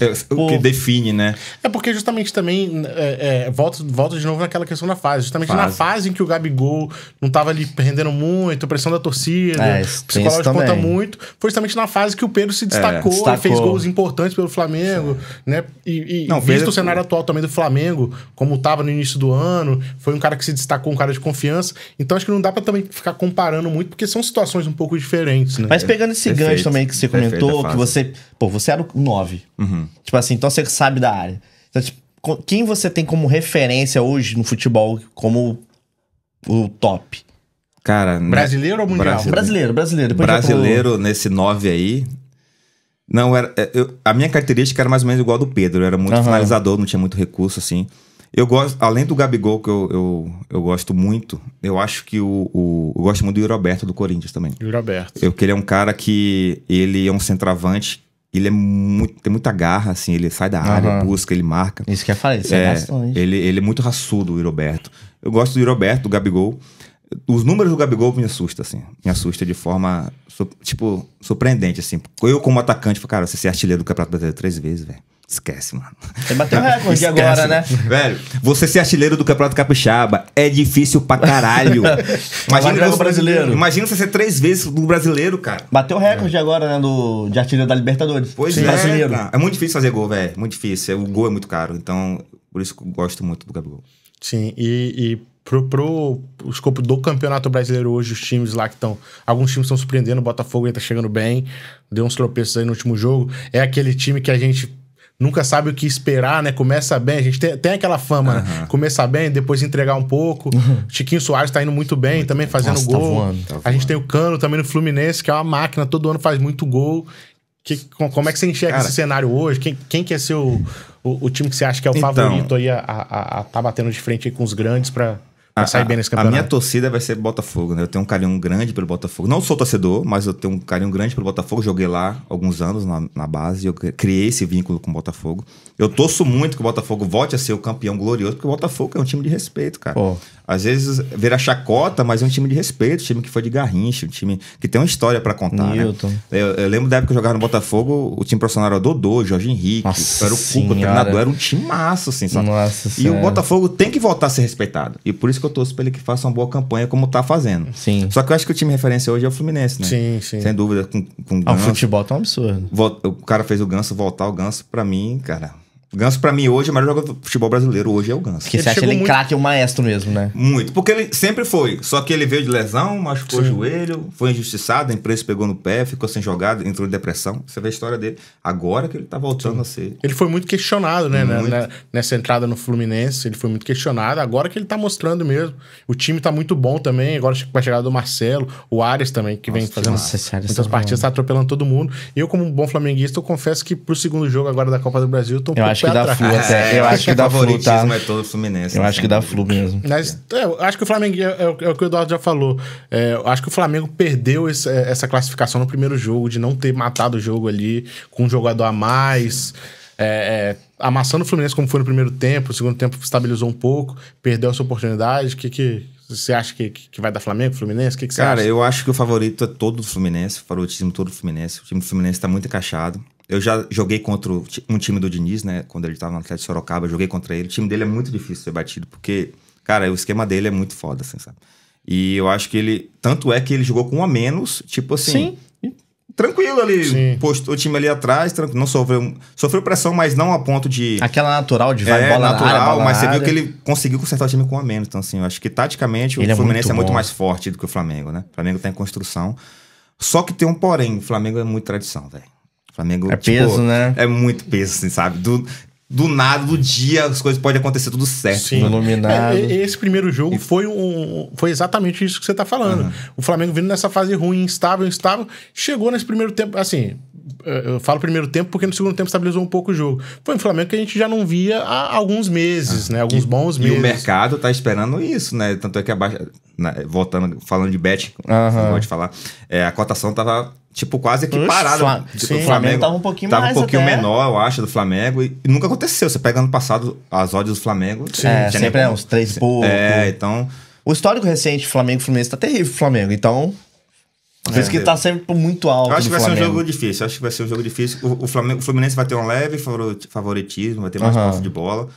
é, o que define, né? É porque justamente também é, é, de novo naquela questão da fase. Justamente fase. na fase em que o Gabigol não estava ali rendendo muito, pressão da torcida, é, o psicológico conta também. muito. Foi justamente na fase que o Pedro se é, destacou, destacou. fez gols importantes pelo Flamengo, né? E, e não, visto Pedro... o cenário atual também do Flamengo, como estava no início do ano, foi um cara que se destacou, um cara de confiança. Então acho que não dá para também ficar comparando muito, porque são situações um pouco diferentes, né? Mas pegando esse Perfeito. gancho também que você comentou, é que você Pô, você era o 9. Uhum. Tipo assim, então você sabe da área. Então, tipo, quem você tem como referência hoje no futebol como o top? Cara, né? brasileiro ou mundial? Brasileiro, brasileiro. Brasileiro, brasileiro nesse 9 aí. Não, era, é, eu, a minha característica era mais ou menos igual a do Pedro. Eu era muito uhum. finalizador, não tinha muito recurso, assim. Eu gosto, além do Gabigol, que eu, eu, eu gosto muito, eu acho que o, o Eu gosto muito do Roberto do Corinthians também. O Roberto. Eu que ele é um cara que. Ele é um centroavante ele é muito, tem muita garra, assim, ele sai da área, uhum. busca, ele marca. Isso que eu falei, isso é, é, bastante. ele, ele é muito raçudo, o Iroberto Eu gosto do Iroberto do Gabigol. Os números do Gabigol me assusta, assim. Me assusta de forma, tipo, surpreendente, assim. Eu, como atacante, falo, cara, você ser artilheiro do Campeonato Brasileiro três vezes, velho. Esquece, mano. Você bateu recorde Esquece, agora, né? Velho, você ser artilheiro do Campeonato Capixaba é difícil pra caralho. [laughs] imagina você, brasileiro. Imagina você ser três vezes do brasileiro, cara. Bateu é. recorde é. agora, né, do, de artilheiro da Libertadores. Pois Sim. é. Brasileiro. É muito difícil fazer gol, velho. Muito difícil. É, o gol é muito caro. Então, por isso que eu gosto muito do Gabigol. Sim, e, e pro, pro o escopo do Campeonato Brasileiro hoje, os times lá que estão. Alguns times estão surpreendendo, o Botafogo ainda tá chegando bem, deu uns tropeços aí no último jogo. É aquele time que a gente nunca sabe o que esperar, né? Começa bem, a gente tem, tem aquela fama, uhum. né? Começar bem, depois entregar um pouco. Uhum. Chiquinho Soares tá indo muito bem, muito também fazendo Nossa, tá gol. Tá voando, tá voando. A gente tem o Cano também no Fluminense, que é uma máquina, todo ano faz muito gol. Que, como é que você enxerga Cara, esse cenário hoje? Quem, quem quer ser o, o, o, time que você acha que é o então, favorito aí a, a, a, tá batendo de frente com os grandes para a, sair bem nesse campeonato. A minha torcida vai ser Botafogo, né? Eu tenho um carinho grande pelo Botafogo. Não sou torcedor, mas eu tenho um carinho grande pelo Botafogo. Joguei lá alguns anos na, na base, eu criei esse vínculo com o Botafogo. Eu torço muito que o Botafogo volte a ser o campeão glorioso, porque o Botafogo é um time de respeito, cara. Oh. Às vezes vira chacota, mas é um time de respeito, um time que foi de garrincha, um time que tem uma história para contar. Né? Newton. Né? Eu, eu, lembro da época que eu jogava no Botafogo, o time profissional era Dodô, Jorge Henrique, Nossa era o Cuco, o treinador, era um time massa, assim, sabe? Nossa e o Botafogo tem que voltar a ser respeitado. E por isso que eu torço pra ele que faça uma boa campanha, como tá fazendo. Sim. Só que eu acho que o time referência hoje é o Fluminense, né? Sim, sim. Sem dúvida, com, com ah, o Ganso. Ah, o futebol tá um absurdo. O cara fez o Ganso voltar, o Ganso, pra mim, cara Ganso, pra mim, hoje, é o melhor jogador de futebol brasileiro hoje é o Ganso. Que você acha ele muito... craque, o maestro mesmo, né? Muito, porque ele sempre foi. Só que ele veio de lesão, machucou Sim. o joelho, foi injustiçado, a imprensa pegou no pé, ficou sem jogada, entrou em depressão. Você vê a história dele. Agora que ele tá voltando Sim. a ser. Ele foi muito questionado, né? né muito. Né, nessa entrada no Fluminense, ele foi muito questionado. Agora que ele tá mostrando mesmo. O time tá muito bom também. Agora com a chegada do Marcelo, o Arias também, que Nossa, vem fazendo nossa, muitas tá partidas, tá atropelando todo mundo. Eu, como um bom flamenguista, eu confesso que pro segundo jogo agora da Copa do Brasil, eu tô um eu pouco acho acho que dá Flu é, até. eu é, acho que é dá Flu, tá? é todo Fluminense. Eu acho que dá Flu mesmo. Mas eu acho que o Flamengo, é, o que o Eduardo já falou, eu acho que o Flamengo perdeu essa classificação no primeiro jogo, de não ter matado o jogo ali com um jogador a mais. É, é, amassando o Fluminense como foi no primeiro tempo, o segundo tempo estabilizou um pouco, perdeu essa oportunidade. O que, que você acha que, que vai dar Flamengo, Fluminense? Que que Cara, acha? eu acho que o favorito é todo o Fluminense, o favoritismo todo o Fluminense. O time do Fluminense está muito encaixado. Eu já joguei contra um time do Diniz, né? Quando ele tava no Atlético de Sorocaba, eu joguei contra ele. O time dele é muito difícil de ser batido, porque, cara, o esquema dele é muito foda, assim, sabe? E eu acho que ele. Tanto é que ele jogou com um a menos, tipo assim. Sim. Tranquilo ali, postou o time ali atrás, tranquilo, não sofreu, sofreu pressão, mas não a ponto de. Aquela natural de vai é, bola natural, área, bola mas você viu que ele conseguiu consertar o time com um a menos. Então, assim, eu acho que taticamente ele o é Fluminense é muito, é muito mais forte do que o Flamengo, né? O Flamengo tá em construção. Só que tem um porém, o Flamengo é muito tradição, velho. Flamengo é tipo, peso, né? É muito peso, assim, sabe? Do, do nada, do dia, as coisas podem acontecer tudo certo. Sim, né? iluminado. É, esse primeiro jogo foi, um, foi exatamente isso que você está falando. Uhum. O Flamengo vindo nessa fase ruim, instável, instável, chegou nesse primeiro tempo, assim, eh, eu falo primeiro tempo porque no segundo tempo estabilizou um pouco o jogo. Foi um Flamengo que a gente já não via há alguns meses, ah, né? Alguns e, bons meses. E o mercado tá esperando isso, né? Tanto é que abaixo, baixa, voltando, falando de bet, uhum. pode falar, é, a cotação tava tipo quase que parada. tipo, o Flamengo tava um pouquinho tava mais um pouquinho até. menor, eu acho, do Flamengo e, e, nunca aconteceu. Você pega ano passado as odds do Flamengo, Sim, é, sempre é uns três por. É, então o histórico recente Flamengo Fluminense tá terrível, Flamengo. Então, por isso que é, tá sempre muito alto. Eu acho que vai Flamengo. ser um jogo difícil. Acho que vai ser um jogo difícil. O, o, Flamengo, o Fluminense vai ter um leve favoritismo, vai ter mais uhum. posse de bola.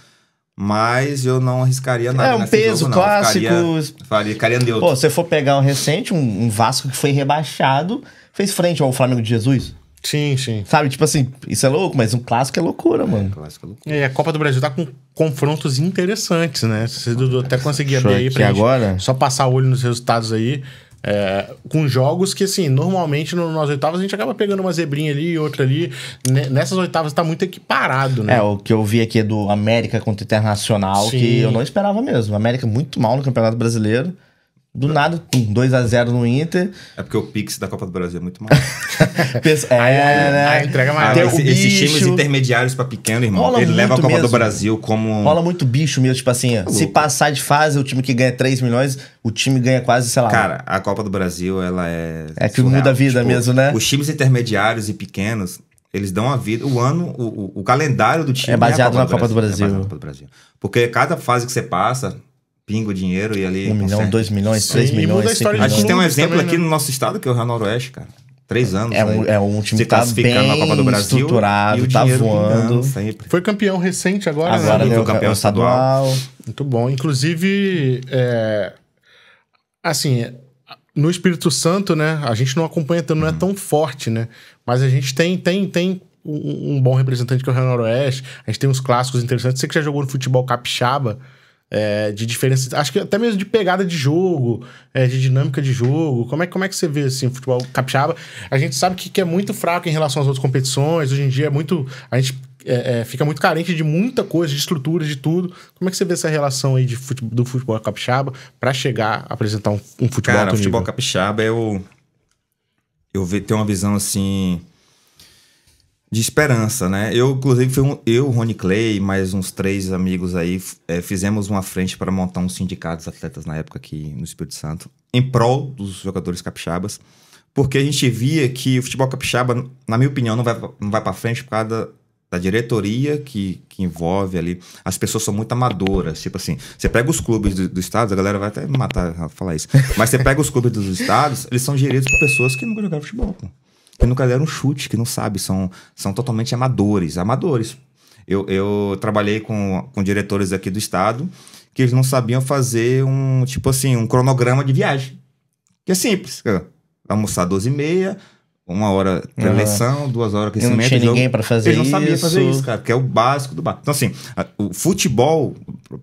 Mas eu não arriscaria é nada. É um peso jogo, clássico. Faria, ficaria, ficaria Pô, se for pegar um recente, um, um, Vasco que foi rebaixado, fez frente ao Flamengo de Jesus. Sim, sim. Sabe, tipo assim, isso é louco, mas um clássico é loucura, é, mano. Clássico é loucura. E é, a Copa do Brasil tá com confrontos interessantes, né? Se Dudu até conseguia ver aí pra gente agora? só passar o olho nos resultados aí. É, com jogos que, assim, normalmente no, nas oitavas a gente acaba pegando uma zebrinha ali e outra ali. Nessas oitavas tá muito equiparado, né? É, o que eu vi aqui é do América contra Internacional, Sim. que eu não esperava mesmo. América muito mal no Campeonato Brasileiro. Do nada, pum, 2x0 no Inter. É porque o Pix da Copa do Brasil é muito mal. [laughs] é, aí, né? entrega mais. Ah, esse, esses times intermediários pra pequeno, irmão, Rola ele leva a Copa mesmo. do Brasil como. Rola muito bicho mesmo, tipo assim, é se passar de fase, o time que ganha 3 milhões, o time ganha quase, sei lá. Cara, a Copa do Brasil, ela é. É que surreal. muda a vida tipo, mesmo, né? Os times intermediários e pequenos, eles dão a vida. O ano, o, o, o calendário do é time. É baseado é Copa do Do Brasil. É baseado na Copa do Brasil. Porque cada fase que você passa, pingo o dinheiro e ali. Um milhão, dois milhões, três milhões. A, milhões. a gente tem um exemplo também, aqui né? no nosso estado, que é o Real Noroeste, cara. Três anos. É um, é um time que tá bem na Copa do Brasil, estruturado, tá voando. Foi campeão recente agora, né? agora né? é campeão é estadual. estadual. Muito bom. Inclusive, é... assim, no Espírito Santo, né? A gente não acompanha tanto, não é tão forte, né? Mas a gente tem, tem, tem um, um bom representante que é o Real Noroeste. A gente tem uns clássicos interessantes. Você que já jogou no futebol capixaba... É, de diferença, acho que até mesmo de pegada de jogo, é, de dinâmica de jogo. Como é, como é que você vê assim, o futebol capixaba? A gente sabe que, que é muito fraco em relação às outras competições. Hoje em dia é muito. A gente é, é fica muito carente de muita coisa, de estrutura, de tudo. Como é que você vê essa relação aí de futebol, do futebol capixaba para chegar a apresentar um, um futebol? Cara, o futebol nível? capixaba eu, eu ter uma visão assim de esperança, né? Eu, inclusive, fui um, eu, Rony Clay, mais uns três amigos aí, é, fizemos uma frente para montar um sindicato dos atletas na época aqui no Espírito Santo, em prol dos jogadores capixabas, porque a gente via que o futebol capixaba, na minha opinião, não vai, não vai para frente por causa da, da diretoria que, que envolve ali. As pessoas são muito amadoras. Tipo assim, você pega os clubes do estados, a galera vai até me matar falar isso. Mas você pega os clubes dos estados, eles são geridos por pessoas que nunca jogaram futebol. Pô que nunca deram um chute, que não sabe, são, são totalmente amadores, amadores. Eu, eu trabalhei com, com diretores aqui do estado que eles não sabiam fazer um, tipo assim, um cronograma de viagem. Que é simples, almoçar 12 e meia, uma hora preleção, uhum. duas horas aquecimento. Eu não tinha ninguém para fazer isso. Eles não sabia isso. fazer isso, cara, que é o básico do bar. Então, assim, a, o futebol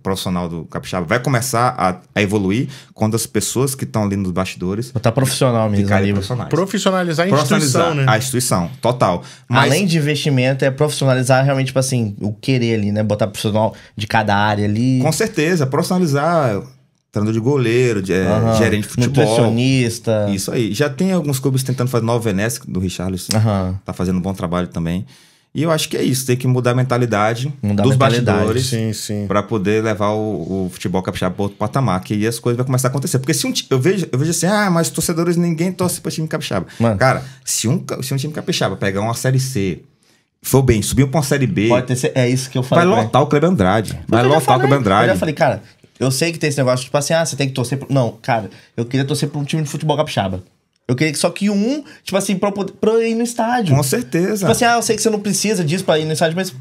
profissional do capixaba vai começar a, a evoluir quando as pessoas que estão ali nos bastidores. Tá profissional mesmo. Ali. Profissionalizar a instituição, né? A instituição, total. Mas... Além de investimento, é profissionalizar realmente, tipo assim, o querer ali, né? Botar profissional de cada área ali. Com certeza, profissionalizar treinador de goleiro, de, uhum. gerente de futebol. Nutricionista. Isso aí. Já tem alguns clubes tentando fazer Nova Venécia, do Richarlison. Uhum. Tá fazendo um bom trabalho também. E eu acho que é isso, tem que mudar a mentalidade mudar dos a mentalidade, bastidores para poder levar o, o futebol capixaba para outro patamar, que aí as coisas vão começar a acontecer. Porque se um eu vejo, eu vejo assim, ah, mas torcedores ninguém torce para time capixaba. Mano. Cara, se um, se um time capixaba pegar uma série C, foi bem, subiu pra uma série B. é isso que eu falei. Vai lotar o Cleber Andrade. Vai lotar falei, o Cleber Andrade. Eu já falei, cara, eu sei que tem esse negócio, tipo assim, ah, você tem que torcer. Pro... Não, cara, eu queria torcer pra um time de futebol capixaba. Eu queria que só que um, tipo assim, pra, pra eu ir no estádio. Com certeza. Tipo assim, ah, eu sei que você não precisa disso pra ir no estádio, mas,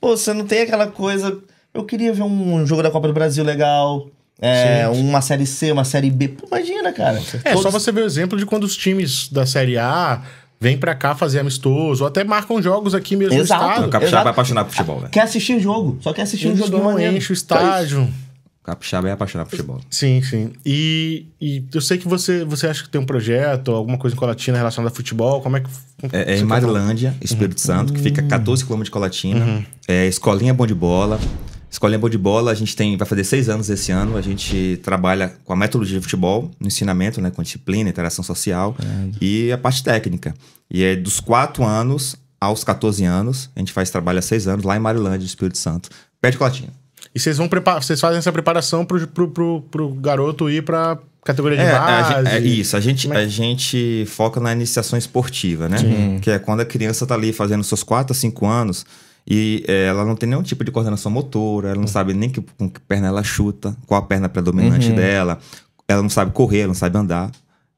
pô, você não tem aquela coisa. Eu queria ver um jogo da Copa do Brasil legal. É, uma série C, uma série B. Pô, imagina, cara. É, Todos... só você ver o exemplo de quando os times da série A vêm pra cá fazer amistoso, ou até marcam jogos aqui mesmo Exato. no estado. O vai é apaixonar por futebol, velho. Né? Quer assistir jogo, só quer assistir um jogo de maneira. enche o é estádio. Capixaba é apaixonado por futebol. Sim, sim. E, e, eu sei que você, você acha que tem um projeto, alguma coisa em Colatina relacionada a futebol. Como é que. é, é em Marilândia, Espírito uhum. Santo, que fica 14 hum. quilômetros de Colatina. Uhum. É, escolinha Bom de Bola. Escolinha Bom de Bola, a gente tem, vai fazer seis anos esse ano. A gente trabalha com a metodologia de futebol, no ensinamento, né, com disciplina, interação social é. e a parte técnica. E é dos quatro anos aos 14 anos, a gente faz trabalho há seis anos lá em Marilândia, Espírito Santo, perto de Colatina. E vocês vão preparar, vocês fazem essa preparação pro, pro, pro, pro garoto ir para categoria de é, base. A, é isso, a gente, é? a é? gente foca na iniciação esportiva, né? Sim. Que é quando a criança tá ali fazendo seus 4 a 5 anos e é, ela não tem nenhum tipo de coordenação motora, ela não uhum. sabe nem que, com que perna ela chuta, qual a perna predominante uhum. dela, ela não sabe correr, ela não sabe andar.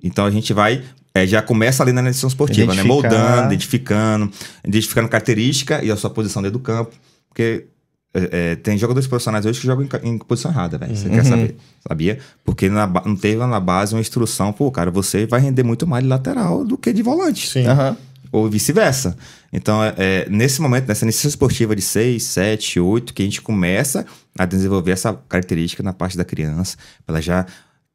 Então a gente vai é, já começa ali na iniciação esportiva, né? Moldando, identificando, identificando característica e a sua posição dentro do campo. Porque é, é, tem jogadores profissionais hoje que jogam em, em posição errada, velho. Você uhum. quer saber? Sabia? Porque na, não teve lá na base uma instrução, pô, cara, você vai render muito mais de lateral do que de volante. Sim. Uhum. Ou vice-versa. Então, é, é nesse momento, nessa iniciativa esportiva de 6, 7, 8, que a gente começa a desenvolver essa característica na parte da criança, ela já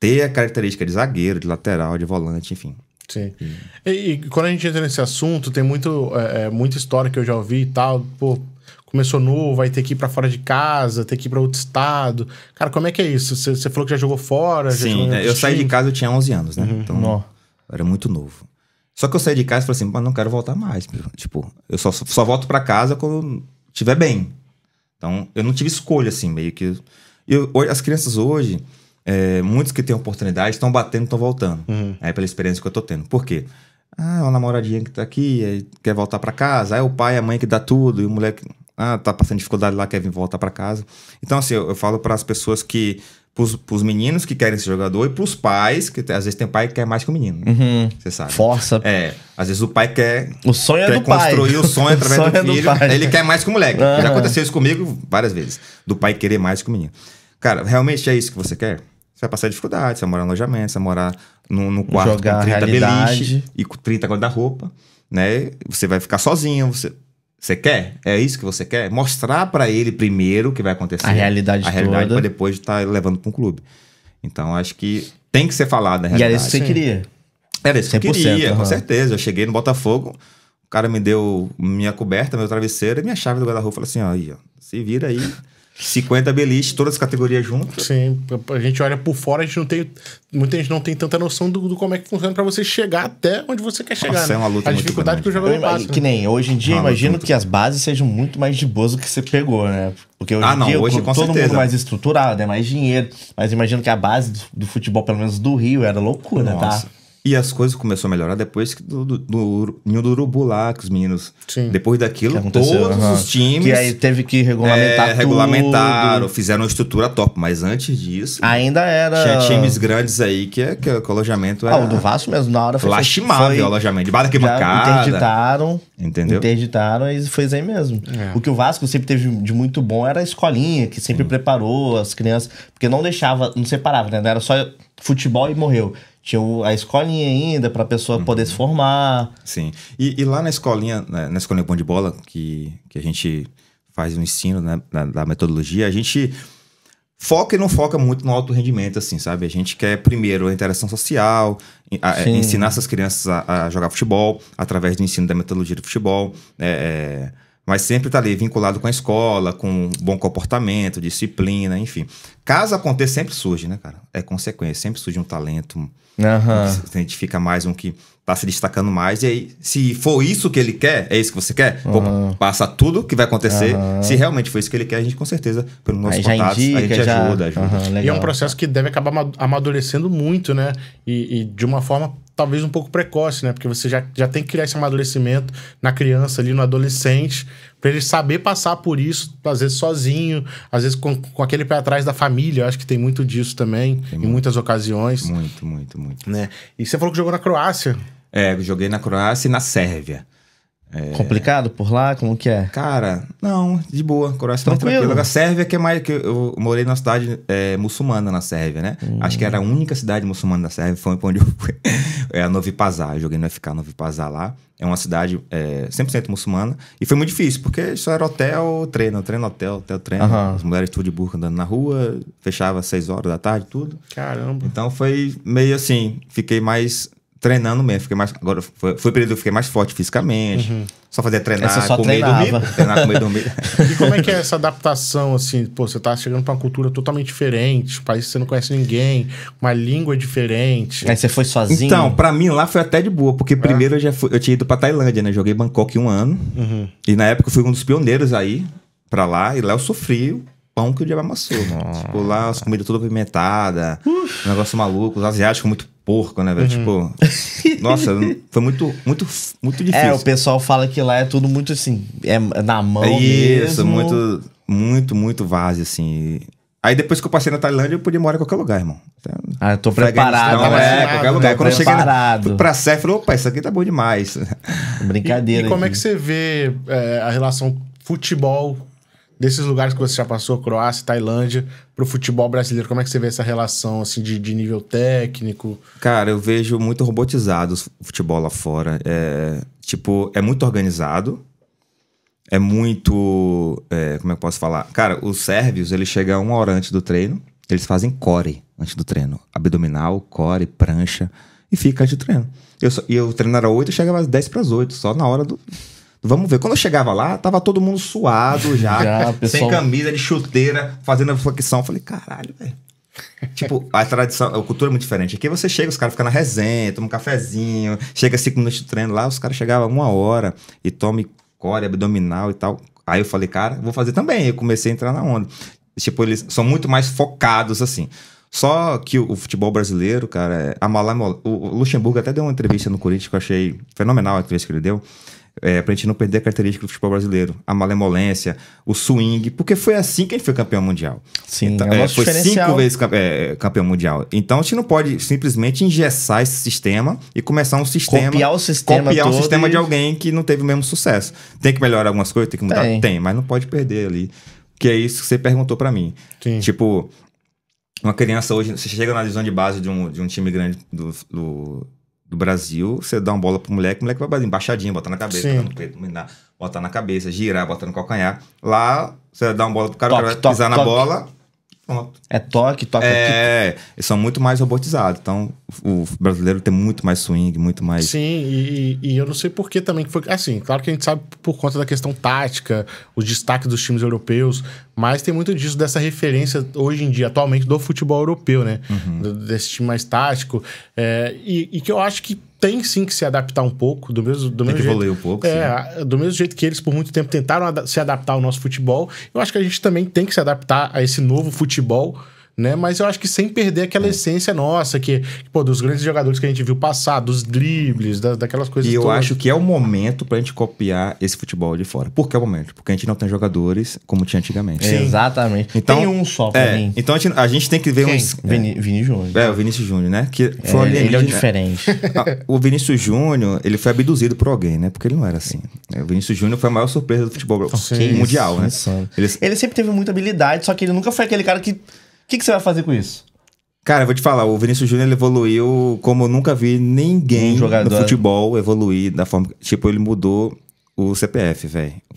ter a característica de zagueiro, de lateral, de volante, enfim. Sim. Hum. E, e, quando a gente entra nesse assunto, tem muito, é, é muita história que eu já ouvi e tal, pô. Por começou novo, vai ter que ir para fora de casa, ter que ir para outro estado. Cara, como é que é isso? Você falou que já jogou fora? Sim, jogou né, eu saí de casa, eu tinha 11 anos, né? Uhum. Então, era muito novo. Só que eu saí de casa e falei assim, mas não quero voltar mais. Tipo, eu só, só volto para casa quando estiver bem. Então, eu não tive escolha, assim, meio que... Eu, as crianças hoje, é, muitos que têm oportunidade, estão batendo, estão voltando. Uhum. Aí, é, pela experiência que eu tô tendo. Por quê? Ah, uma namoradinha que tá aqui, quer voltar para casa. Aí o pai, a mãe que dá tudo, e o moleque ah, tá passando dificuldade lá, Kevin volta para casa. Então, assim, eu, eu falo para as pessoas que. Para os meninos que querem ser jogador e para os pais, que às vezes tem pai que quer mais que o menino. Né? Uhum. Você sabe. Força. É. Às vezes o pai quer. O sonho é quer [laughs] é do construir pai. o sonho através o sonho do filho. É do ele quer mais que o moleque. Uhum. Já aconteceu isso comigo várias vezes. Do pai querer mais que o menino. Cara, realmente é isso que você quer? Você vai passar dificuldade, você vai morar no alojamento, você vai morar no, no quarto Jogar com 30 beliche e com 30 guarda-roupa, né? Você vai ficar sozinho, você você quer? É isso que você quer? Mostrar para ele primeiro o que vai acontecer. A realidade A realidade para depois estar tá levando para um clube. Então, acho que tem que ser falado na realidade. E era isso que você queria. Era isso que eu queria, uhum. com certeza. Eu cheguei no Botafogo, o cara me deu minha coberta, meu travesseiro e minha chave do guarda-roupa. Falei assim, ó, aí, ó, se vira aí. 50 beliche, todas as categorias juntas. Sim, a gente olha por fora, a gente não tem. Muita gente não tem tanta noção do, do como é que funciona para você chegar até onde você quer chegar. Nossa, é né? é uma luta a dificuldade que o jogador passa. Que né? nem hoje em dia, ah, imagino que as bases sejam muito mais de boas do que você pegou, né? Porque hoje ah, não, em dia, hoje, com todo certeza. mundo mais estruturado, é mais dinheiro. Mas imagino que a base do, do futebol, pelo menos do Rio, era loucura, tá? Nossa. tá? E as coisas começaram a melhorar depois do, do, do Ninho do Urubu lá, que os meninos. Sim. Depois daquilo, todos uhum. os times. Que aí teve que regulamentar. É, regulamentaram, fizeram uma estrutura top, mas antes disso. Ainda era. Tinha times grandes aí que, que, o alojamento ah, era. Ah, o do Vasco mesmo, na hora foi. Lastimável foi, o alojamento, De barra queimacada. Interditaram. Entendeu? Interditaram e foi isso aí mesmo. É. O que o Vasco sempre teve de muito bom era a escolinha, que sempre Sim. Hum. preparou as crianças, porque não deixava, não separava, né? Não era só futebol e morreu. Tinha a escolinha ainda para a pessoa uhum. poder se formar. Sim. E, e, lá na escolinha, né, na escolinha Bom de Bola, que, que a gente faz o ensino né, da, da metodologia, a gente foca e não foca muito no alto rendimento, assim, sabe? A gente quer primeiro a interação social, a, ensinar essas crianças a, a, jogar futebol através do ensino da metodologia do futebol, é, é mas sempre está ali vinculado com a escola, com bom comportamento, disciplina, enfim. Caso aconteça, sempre surge, né, cara? É consequência, sempre surge um talento. Uhum. Um se identifica mais, um que está se destacando mais. E aí, se for isso que ele quer, é isso que você quer, uhum. pô, passa tudo que vai acontecer. Uhum. Se realmente for isso que ele quer, a gente com certeza, pelo nosso contato, a gente já... ajuda, ajuda. e é um processo que deve acabar amadurecendo muito, né? E, e de uma forma talvez um pouco precoce, né? Porque você já, já tem que criar esse amadurecimento na criança ali, no adolescente, para ele saber passar por isso, às vezes sozinho, às vezes com, com aquele pé atrás da família. Eu acho que tem muito disso também, tem em muito, muitas ocasiões. Muito, muito, muito. Né? E você falou que jogou na Croácia. É, joguei na Croácia e na Sérvia. É... Complicado por lá? Como que é? Cara, não, de boa. Croácia tranquilo. tranquilo. Na Sérvia, que é mais. que Eu morei na cidade é, muçulmana na Sérvia, né? Hum. Acho que era a única cidade muçulmana da Sérvia, foi onde eu fui. [laughs] É a Novi Pazar. Joguei no FK Novi Pazar lá. É uma cidade é, 100% muçulmana. E foi muito difícil, porque só era hotel, treino, treino, hotel, hotel, treino. As mulheres tudo de burca andando na rua, fechava às 6 horas da tarde, tudo. Caramba. Então foi meio assim, fiquei mais treinando mesmo. Fiquei mais, agora foi, foi o período que eu fiquei mais forte fisicamente. Uhum. Só fazia treinar, só comer treinava. e dormir. Treinar, comer e dormir. E como é que é essa adaptação, assim? Pô, você tá chegando pra uma cultura totalmente diferente, um país que você não conhece ninguém, uma língua diferente. Aí você foi sozinho? Então, pra mim lá foi até de boa, porque é. primeiro eu já fui, eu tinha ido pra Tailândia, né? Joguei Bangkok um ano. Uhum. E na época eu fui um dos pioneiros aí, pra lá. E lá eu sofri pão que o diabo amassou. Nossa. Tipo, lá as comidas toda apimentada, um negócio maluco, os asiáticos muito porco, né, Uhum. Tipo, [laughs] nossa, foi muito, muito, muito é, difícil. É, o pessoal fala que lá é tudo muito assim, é na mão é Isso, mesmo. muito, muito, muito vazio assim. Aí depois que eu passei na Tailândia, eu podia morar em qualquer lugar, irmão. ah, eu tô preparado. Não, né? é, qualquer lugar. Quando preparado. eu cheguei na, pra Sé, falei, opa, isso aqui tá bom demais. Brincadeira. E, e como é que você vê é, a relação futebol desses lugares que você já passou, Croácia, Tailândia, para o futebol brasileiro, como é que você vê essa relação assim de, de nível técnico? Cara, eu vejo muito robotizado o futebol lá fora. É, tipo, é muito organizado, é muito. É, como é que eu posso falar? Cara, os sérvios, eles chegam uma hora antes do treino, eles fazem core antes do treino. Abdominal, core, prancha, e fica antes do treino. Eu, só, eu era 8 e chegava às 10 para as 8, só na hora do. Vamos ver. Quando eu chegava lá, tava todo mundo suado [laughs] já, já pessoal... sem camisa, de chuteira, fazendo a flexão. Falei, caralho, velho. tipo, a tradição, a cultura é muito diferente. Aqui você chega, os caras ficam na resenha, toma um cafezinho, chega cinco minutos de treino lá, os caras chegavam uma hora e tome core abdominal e tal. Aí eu falei, cara, vou fazer também. Eu comecei a entrar na onda. Tipo, eles são muito mais focados assim. Só que o, o futebol brasileiro, cara, é, a Malá, o, o Luxemburgo até deu uma entrevista no Corinthians que eu achei fenomenal a entrevista que ele deu é, pra gente não perder a característica do futebol brasileiro, a malemolência, o swing, porque foi assim que a gente foi campeão mundial. Sim, então, é, é foi cinco vezes é, campeão mundial. Então a gente não pode simplesmente engessar esse sistema e começar um sistema. Copiar o sistema. Copiar o sistema e... de alguém que não teve o mesmo sucesso. Tem que melhorar algumas coisas, tem que mudar? Tem, tem mas não pode perder ali. Que é isso que você perguntou para mim. Sim. Tipo, uma criança hoje, você chega na visão de base de um, de um time grande do, do do Brasil, você dá uma bola pro moleque, o moleque vai fazer embaixadinha, botar na cabeça, botar no peito, botar na cabeça, girar, botar no calcanhar. Lá, você dá uma bola pro cara, toque, o cara vai pisar na bola Pronto. É toque, toque. é, aqui. É, são muito mais robotizados. Então, o brasileiro tem muito mais swing, muito mais. Sim, e, e eu não sei por que também foi. Assim, claro que a gente sabe por conta da questão tática, o destaque dos times europeus, mas tem muito disso dessa referência hoje em dia, atualmente, do futebol europeu, né? Uhum. Desse time mais tático. É, e, e que eu acho que tem sim que se adaptar um pouco, do mesmo, do tem mesmo jeito. um pouco. É, sim. do mesmo jeito que eles por muito tempo tentaram se adaptar ao nosso futebol. Eu acho que a gente também tem que se adaptar a esse novo futebol né? Mas eu acho que sem perder aquela é. essência nossa, que, pô, dos grandes jogadores que a gente viu passar, dos dribles, da, daquelas coisas. E eu todas. acho que é o momento pra gente copiar esse futebol de fora. Por que é o momento? Porque a gente não tem jogadores como tinha antigamente. exatamente. Então, tem um só pra é, mim. Então a gente, a gente, tem que ver Quem? uns. Vini, Vini Júnior. É, o Vinícius Júnior, né? Que é, foi ele é o diferente. [laughs] Ah, o Vinícius Júnior, ele foi abduzido por alguém, né? Porque ele não era assim. É, o Vinícius Júnior foi a maior surpresa do futebol mundial, isso, né? Ele... ele sempre teve muita habilidade, só que ele nunca foi aquele cara que que, que você vai fazer com isso? Cara, eu vou te falar, o Vinícius Júnior evoluiu como eu nunca vi ninguém um no né? futebol evoluir da forma. Tipo, ele mudou o CPF, velho. [laughs]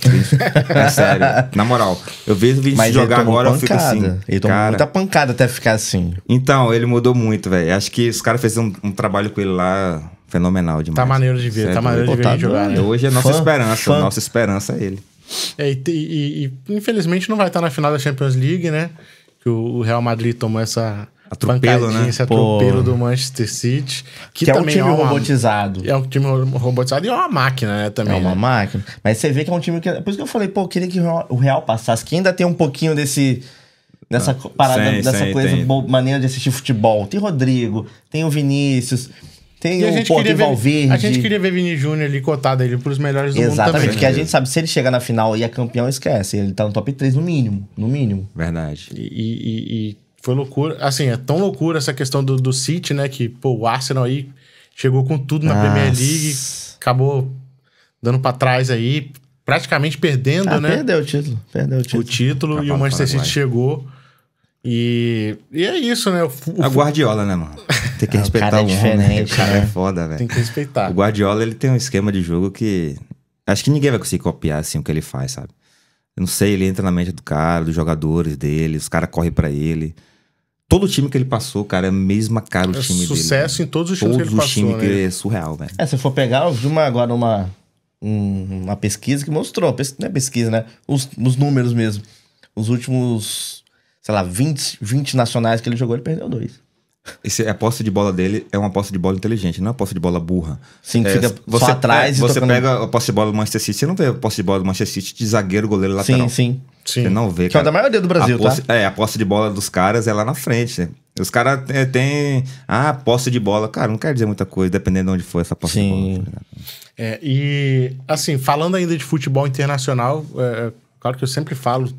é sério. Na moral, eu vejo o Vinícius jogar agora, pancada. eu fico assim. Ele tomou cara... muita pancada até ficar assim. Então, ele mudou muito, velho. Acho que os caras fizeram um, um trabalho com ele lá fenomenal demais. Tá maneiro de ver, certo? tá é maneiro de ver ele tá jogar. Né? Hoje é nossa fã, esperança, fã. nossa esperança é ele. É, e, e, e, infelizmente não vai estar na final da Champions League, né? que o Real Madrid tomou essa atropelo, né? esse atropelo Pô. do Manchester City. Que, que é também é um time é uma, robotizado. É um time robotizado e é uma máquina, né? Também, é uma né? máquina. Mas você vê que é um time que. Por isso que eu falei, pô, eu queria que o Real passasse, que ainda tem um pouquinho desse. Dessa ah, parada, sim, dessa sim, coisa, tem. maneira de assistir futebol. Tem Rodrigo, tem o Vinícius. Tem o Porto Valverde. A gente queria ver Vini Júnior ali cotado ele pros melhores do Exatamente, mundo porque a gente sabe, se ele chegar na final e é campeão, esquece. Ele tá no top 3 no mínimo, no mínimo. Verdade. E, e, e foi loucura. Assim, é tão loucura essa questão do, do City, né? Que, pô, o Arsenal aí chegou com tudo na Nossa. Premier League, acabou dando para trás aí, praticamente perdendo, ah, né? Perdeu o título, perdeu o título. O título tá e o Manchester City chegou e, e é isso, né? O, o, a Guardiola, né, mano? Tem que [laughs] ah, respeitar é né? o cara é o cara é né? foda, velho. Tem que respeitar. O Guardiola, ele tem um esquema de jogo que acho que ninguém vai conseguir copiar assim o que ele faz, sabe? Eu não sei, ele entra na mente do cara, dos jogadores dele, os caras correm para ele. Todo time que ele passou, cara, é a mesma cara o é time sucesso dele. Sucesso em todos os times todos que ele passou, time né? que é surreal, velho. É, se for pegar, eu vi uma, agora uma, uma pesquisa que mostrou, não é pesquisa, né? Os, os números mesmo. Os últimos sei lá, 20, 20 nacionais que ele jogou, ele perdeu dois. Esse, é a posse de bola dele é uma posse de bola inteligente, não é uma posse de bola burra. Sim, é, fica você só atrás pega, Você tocando... pega a posse de bola do Manchester City, você não vê a posse de bola do Manchester City de zagueiro, goleiro, lateral. Sim, sim. Você não vê, Que é cara. é da maioria do Brasil, posse, tá? É, a posse de bola dos caras é lá na frente, né? Os caras é, têm. Ah, posse de bola. Cara, não quer dizer muita coisa, dependendo de onde for essa posse Sim. de bola. Tá é, e, assim, falando ainda de futebol internacional, é, é claro que eu sempre falo,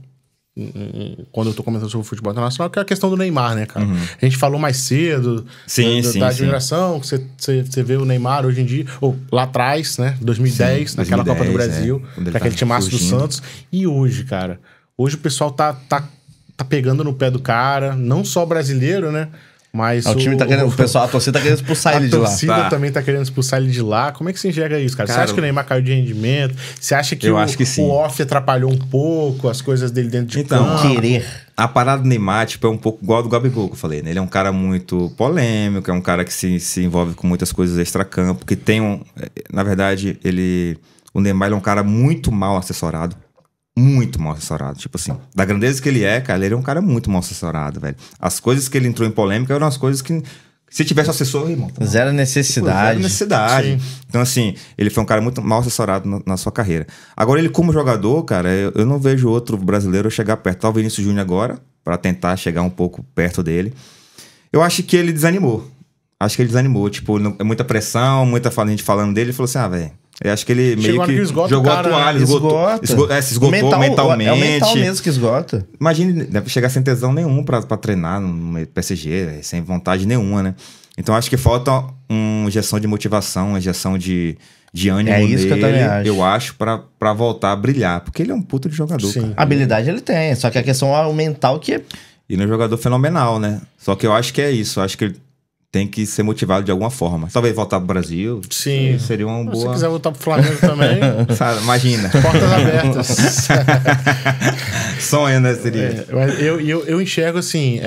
quando eu tô comentando sobre o futebol internacional, que é a questão do Neymar, né, cara? Uhum. A gente falou mais cedo sim, da, sim, da admiração, que você, você vê o Neymar hoje em dia, ou lá atrás, né? 2010, sim, naquela 2010, Copa do Brasil, é, time tá do Santos. E hoje, cara, hoje o pessoal tá, tá, tá pegando no pé do cara, não só brasileiro, né? Mas o, ah, o time tá querendo, o pessoal, a torcida tá querendo expulsar [laughs] ele de lá. A torcida tá. também tá querendo expulsar ele de lá. Como é que você enxerga isso, cara? cara você acha que o Neymar caiu de rendimento? Você acha que, o, que o, off atrapalhou um pouco as coisas dele dentro de então, campo? Então, querer. A parada do Neymar, tipo, é um pouco igual do Gabigol que eu falei, né? Ele é um cara muito polêmico, é um cara que se, se envolve com muitas coisas extra-campo, que tem um... Eh, na verdade, ele... O Neymar é um cara muito mal assessorado muito mal assessorado. Tipo assim, da grandeza que ele é, cara, ele é um cara muito mal assessorado, velho. As coisas que ele entrou em polêmica eram as coisas que. Se tivesse assessor, irmão. Tá zero necessidade. Tipo, zero necessidade. Sim. Então, assim, ele foi um cara muito mal assessorado na, na sua carreira. Agora, ele, como jogador, cara, eu, eu não vejo outro brasileiro chegar perto. Tá Vinícius Júnior agora, para tentar chegar um pouco perto dele. Eu acho que ele desanimou. Acho que ele desanimou. Tipo, não, é muita pressão, muita gente falando dele. Ele falou assim: ah, velho eu acho que ele Chegou meio que, que jogou cara, a né? toalha, esgotou, esgota. esgotou, é, se esgotou mental, mentalmente. É, é o mental mesmo que esgota. Imagina, deve chegar sem tesão nenhum pra, pra treinar no PSG, é, sem vontade nenhuma, né? Então acho que falta uma gestão de motivação, uma gestão de, de ânimo é isso que eu, também acho. eu acho, pra, pra voltar a brilhar. Porque ele é um puto de jogador, Sim. Cara. Habilidade ele tem, só que a questão é o mental que... É e no jogador fenomenal, né? Só que eu acho que é isso, acho que ele tem que ser motivado de alguma forma. Talvez voltar para o Brasil. Sim. Seria uma boa. Se quiser voltar para o Flamengo também. [laughs] imagina. Portas abertas. [laughs] Sonho, né? Seria. É, eu, eu, eu enxergo assim: é,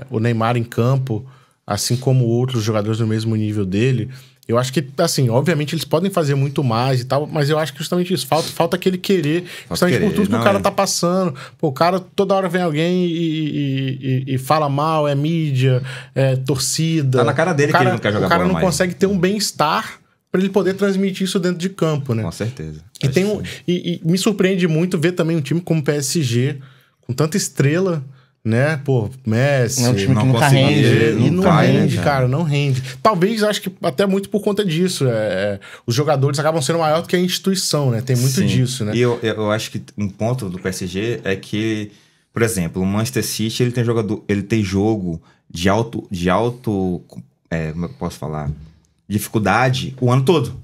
é, o Neymar em campo, assim como outros jogadores do mesmo nível dele, eu acho que, assim, obviamente eles podem fazer muito mais e tal, mas eu acho que justamente isso. Falta, falta aquele querer, justamente querer, por tudo que o cara é. tá passando. Pô, o cara, toda hora vem alguém e, e, e fala mal, é mídia, é torcida. Tá na cara dele cara, que ele não quer jogar O cara não mais. consegue ter um bem-estar para ele poder transmitir isso dentro de campo, né? Com certeza. E, tem um, e, e me surpreende muito ver também um time como o PSG, com tanta estrela né? Pô, Messi, é um time não que nunca rende. não, e não cai, né, rende, né, cara? cara? não rende. Talvez, acho que até muito por conta disso. É, é, os jogadores acabam sendo maior do que a instituição, né? Tem muito Sim. disso, né? E eu, eu acho que um ponto do PSG é que, por exemplo, o Manchester City, ele tem jogador, ele tem jogo de alto, de alto, é, como eu posso falar? Dificuldade o ano todo.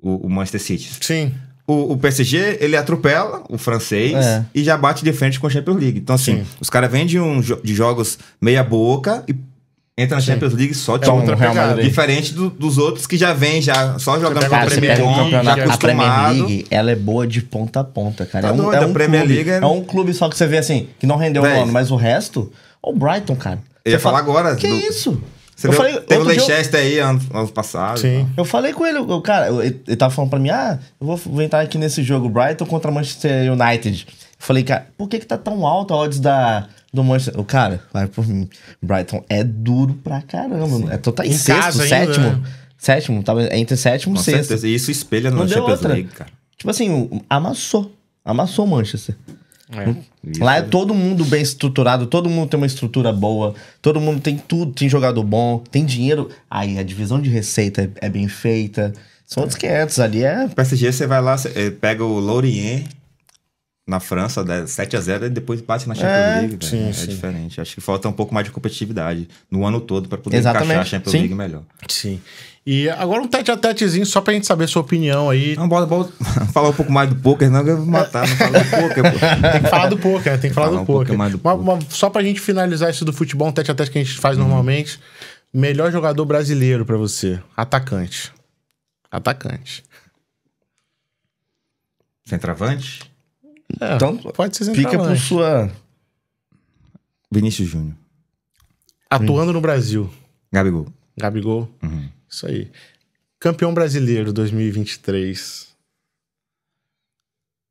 O, o Manchester City. Sim o, o, PSG, ele atropela o francês é. e já bate de frente com a Champions League. Então, assim, Sim. os caras vêm de, um, de jogos meia boca e entra na Champions League só de é um Diferente do, dos outros que já vem já só jogando com a Premier League. A Premier League, ela é boa de ponta a ponta, cara. Tá é, um, é, um Premier clube, League é... é... um clube só que você vê assim, que não rendeu um ano, mas o resto... O Brighton, cara. Eu ia falar fala, agora. Que do... isso? Você eu falei, teve o Leicester eu... aí ano, ano passado. Sim. Eu falei com ele, o cara, ele, tava falando pra mim, ah, eu vou, vou entrar aqui nesse jogo Brighton contra Manchester United. Eu falei, cara, por que que tá tão alto a odds da, do Manchester... O cara, vai por mim, Brighton é duro pra caramba. É, total tá em, em sexto, sétimo. Né? Sétimo, tava entre sétimo e sexto. Certeza. E isso espelha no Não Champions outra. League, cara. Tipo assim, amassou. Amassou o Manchester. É. Lá é todo mundo bem estruturado, todo mundo tem uma estrutura boa, todo mundo tem tudo, tem jogador bom, tem dinheiro. Aí a divisão de receita é, é bem feita. São outros 500 é. ali, é... PSG, você vai lá, eh, pega o Lorient, na França, 7 né? a 0 e depois bate na Champions é, League. Sim, é sim. diferente. Acho que falta um pouco mais de competitividade no ano todo para poder Exatamente. encaixar a Champions sim. League melhor. Sim. E agora um tete a tetezinho só pra gente saber sua opinião aí. Não, bora, bora [laughs] falar um pouco mais do poker, não, eu vou matar, não fala do poker. Pô. [laughs] Tem que falar do poker, tem que falar, falar do, um poker. Mais do mas, só pra gente finalizar isso do futebol, um tete a tete que a gente faz uhum. normalmente. Melhor jogador brasileiro para você? Atacante. Atacante. Centroavante? É, então, pode ser fica por sua. Vinícius Júnior. Atuando no Brasil. Gabigol. Gabigol. Uhum. Isso aí. Campeão brasileiro 2023.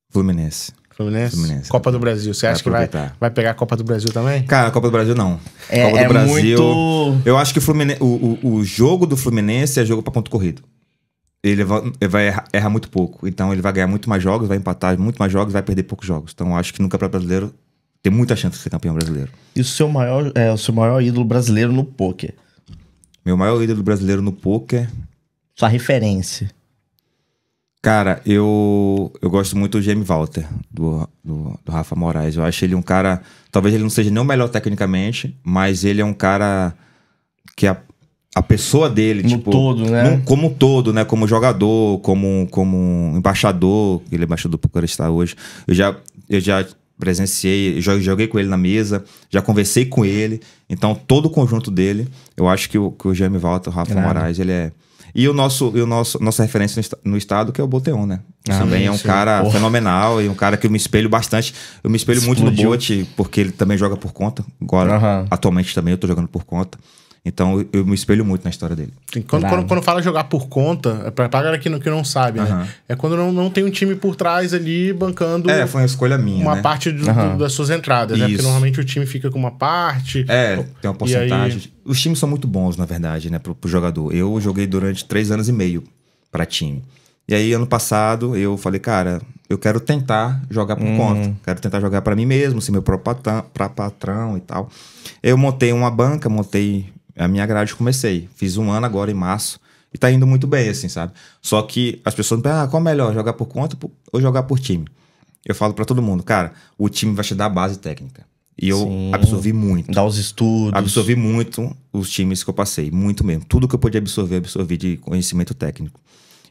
Fluminense. Fluminense? Fluminense. Copa do Brasil. Você acha aproveitar. que vai, vai pegar a Copa do Brasil também? Cara, a Copa do Brasil não. É, Copa do é Brasil. Muito... Eu acho que o, o, o, jogo do Fluminense é jogo para ponto corrido ele vai errar, muito pouco. Então ele vai ganhar muito mais jogos, vai empatar muito mais jogos, vai perder poucos jogos. Então acho que nunca para Brasileiro tem muita chance de ser campeão brasileiro. E o seu maior, é, o seu maior ídolo brasileiro no poker? Meu maior ídolo brasileiro no poker. Sua referência. Cara, eu, eu gosto muito do Jamie Walter, do, do, do Rafa Moraes. Eu acho ele um cara. Talvez ele não seja nem o melhor tecnicamente, mas ele é um cara que a, a pessoa dele, no tipo, todo, né? como todo, né? Como jogador, como, como embaixador, ele é embaixador pro está hoje. Eu já, eu já presenciei, joguei com ele na mesa, já conversei com ele. Então, todo o conjunto dele, eu acho que o, que o Jaime o Rafa Grave. Moraes, ele é. E o nosso, e o nosso nossa referência no, estado, que é o Boteon, né? Ah, também sim, é um sim. cara Porra. fenomenal e um cara que eu me espelho bastante. Eu me espelho Explodiu. muito no Bote, porque ele também joga por conta. Agora, atualmente também eu tô jogando por conta. Então eu me espelho muito na história dele. Quando, quando, quando, fala jogar por conta, é pra, pra galera que não, que não sabe, né? É quando não, não tem um time por trás ali bancando. É, foi uma escolha minha. Uma né? parte do, do, das suas entradas, Isso. né? Porque normalmente o time fica com uma parte. É, tem uma porcentagem. Aí... Os times são muito bons, na verdade, né, pro, pro jogador. Eu joguei durante três anos e meio para time. E aí, ano passado, eu falei, cara, eu quero tentar jogar por hum. conta. Quero tentar jogar para mim mesmo, ser meu próprio patrão, pra patrão e tal. Eu montei uma banca, montei é a minha grade comecei. Fiz um ano agora em março. E tá indo muito bem, assim, sabe? Só que as pessoas me perguntam, ah, qual é melhor, jogar por conta ou jogar por time? Eu falo para todo mundo, cara, o time vai te dar a base técnica. E eu Sim, absorvi muito. Dar os estudos. Absorvi muito os times que eu passei, muito mesmo. Tudo que eu podia absorver, absorvi de conhecimento técnico.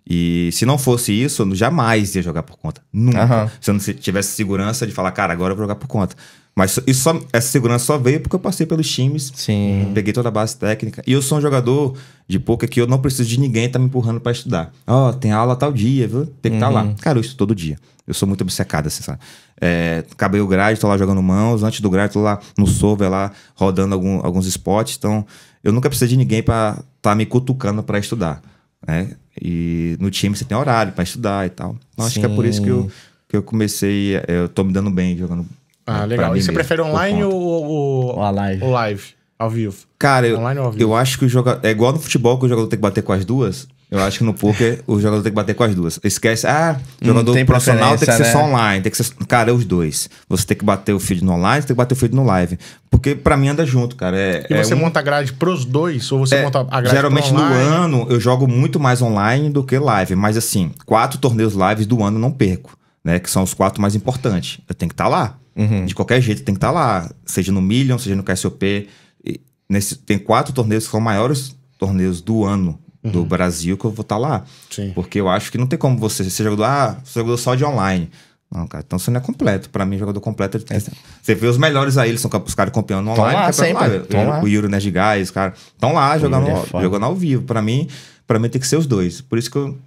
E se não fosse isso, eu jamais ia jogar por conta. Nunca. Uhum. Se eu não tivesse segurança de falar, cara, agora eu vou jogar por conta. Mas isso só, essa segurança só veio porque eu passei pelos times, Sim. Uhum. peguei toda a base técnica. E eu sou um jogador de pouca que eu não preciso de ninguém tá me empurrando para estudar. Ó, oh, tem aula tal dia, viu? Tem que estar uhum. tá lá. Uhum. Cara, eu estudo todo dia. Eu sou muito obcecado, assim, sabe? É, acabei o grade, tô lá jogando mãos. Antes do grade, tô lá no solver, lá rodando algum, alguns spots. Então, eu nunca preciso de ninguém para estar tá me cutucando para estudar. Né? E no time você tem horário para estudar e tal. Então, Sim. acho que é por isso que eu, que eu comecei... Eu tô me dando bem jogando ah, legal. E você mesmo, prefere online ou, ou, ou, a live? Ou live, ao vivo? Cara, eu, ao vivo? eu acho que o jogador. É igual no futebol que o jogador tem que bater com as duas. Eu acho que no poker o jogador tem que bater com as duas. Esquece, ah, jogador tem profissional tem que ser né? só online, tem que ser. Cara, é os dois. Você tem que bater o feed no online, você tem que bater o feed no live. Porque pra mim anda junto, cara. É, e é você um... monta a grade pros dois? Ou você é, monta a grade Geralmente no ano eu jogo muito mais online do que live. Mas assim, quatro torneios lives do ano eu não perco, né? Que são os quatro mais importantes. Eu tenho que estar tá lá. Uhum. De qualquer jeito, tem que estar tá lá. Seja no Million, seja no KSOP. Nesse, tem quatro torneios que são maiores torneios do ano uhum. do Brasil que eu vou estar tá lá. Sim. Porque eu acho que não tem como você ser é jogador, ah, você é jogador só de online. Não, cara, então você não é completo. Pra mim, jogador completo. Tem, é. Você vê os melhores aí, eles são os caras campeão no online. Lá, sempre. Lá. Eu, lá. O Yuri Nerd Guys, os caras estão lá jogando, é jogando ao vivo. Pra mim, pra mim tem que ser os dois. Por isso que eu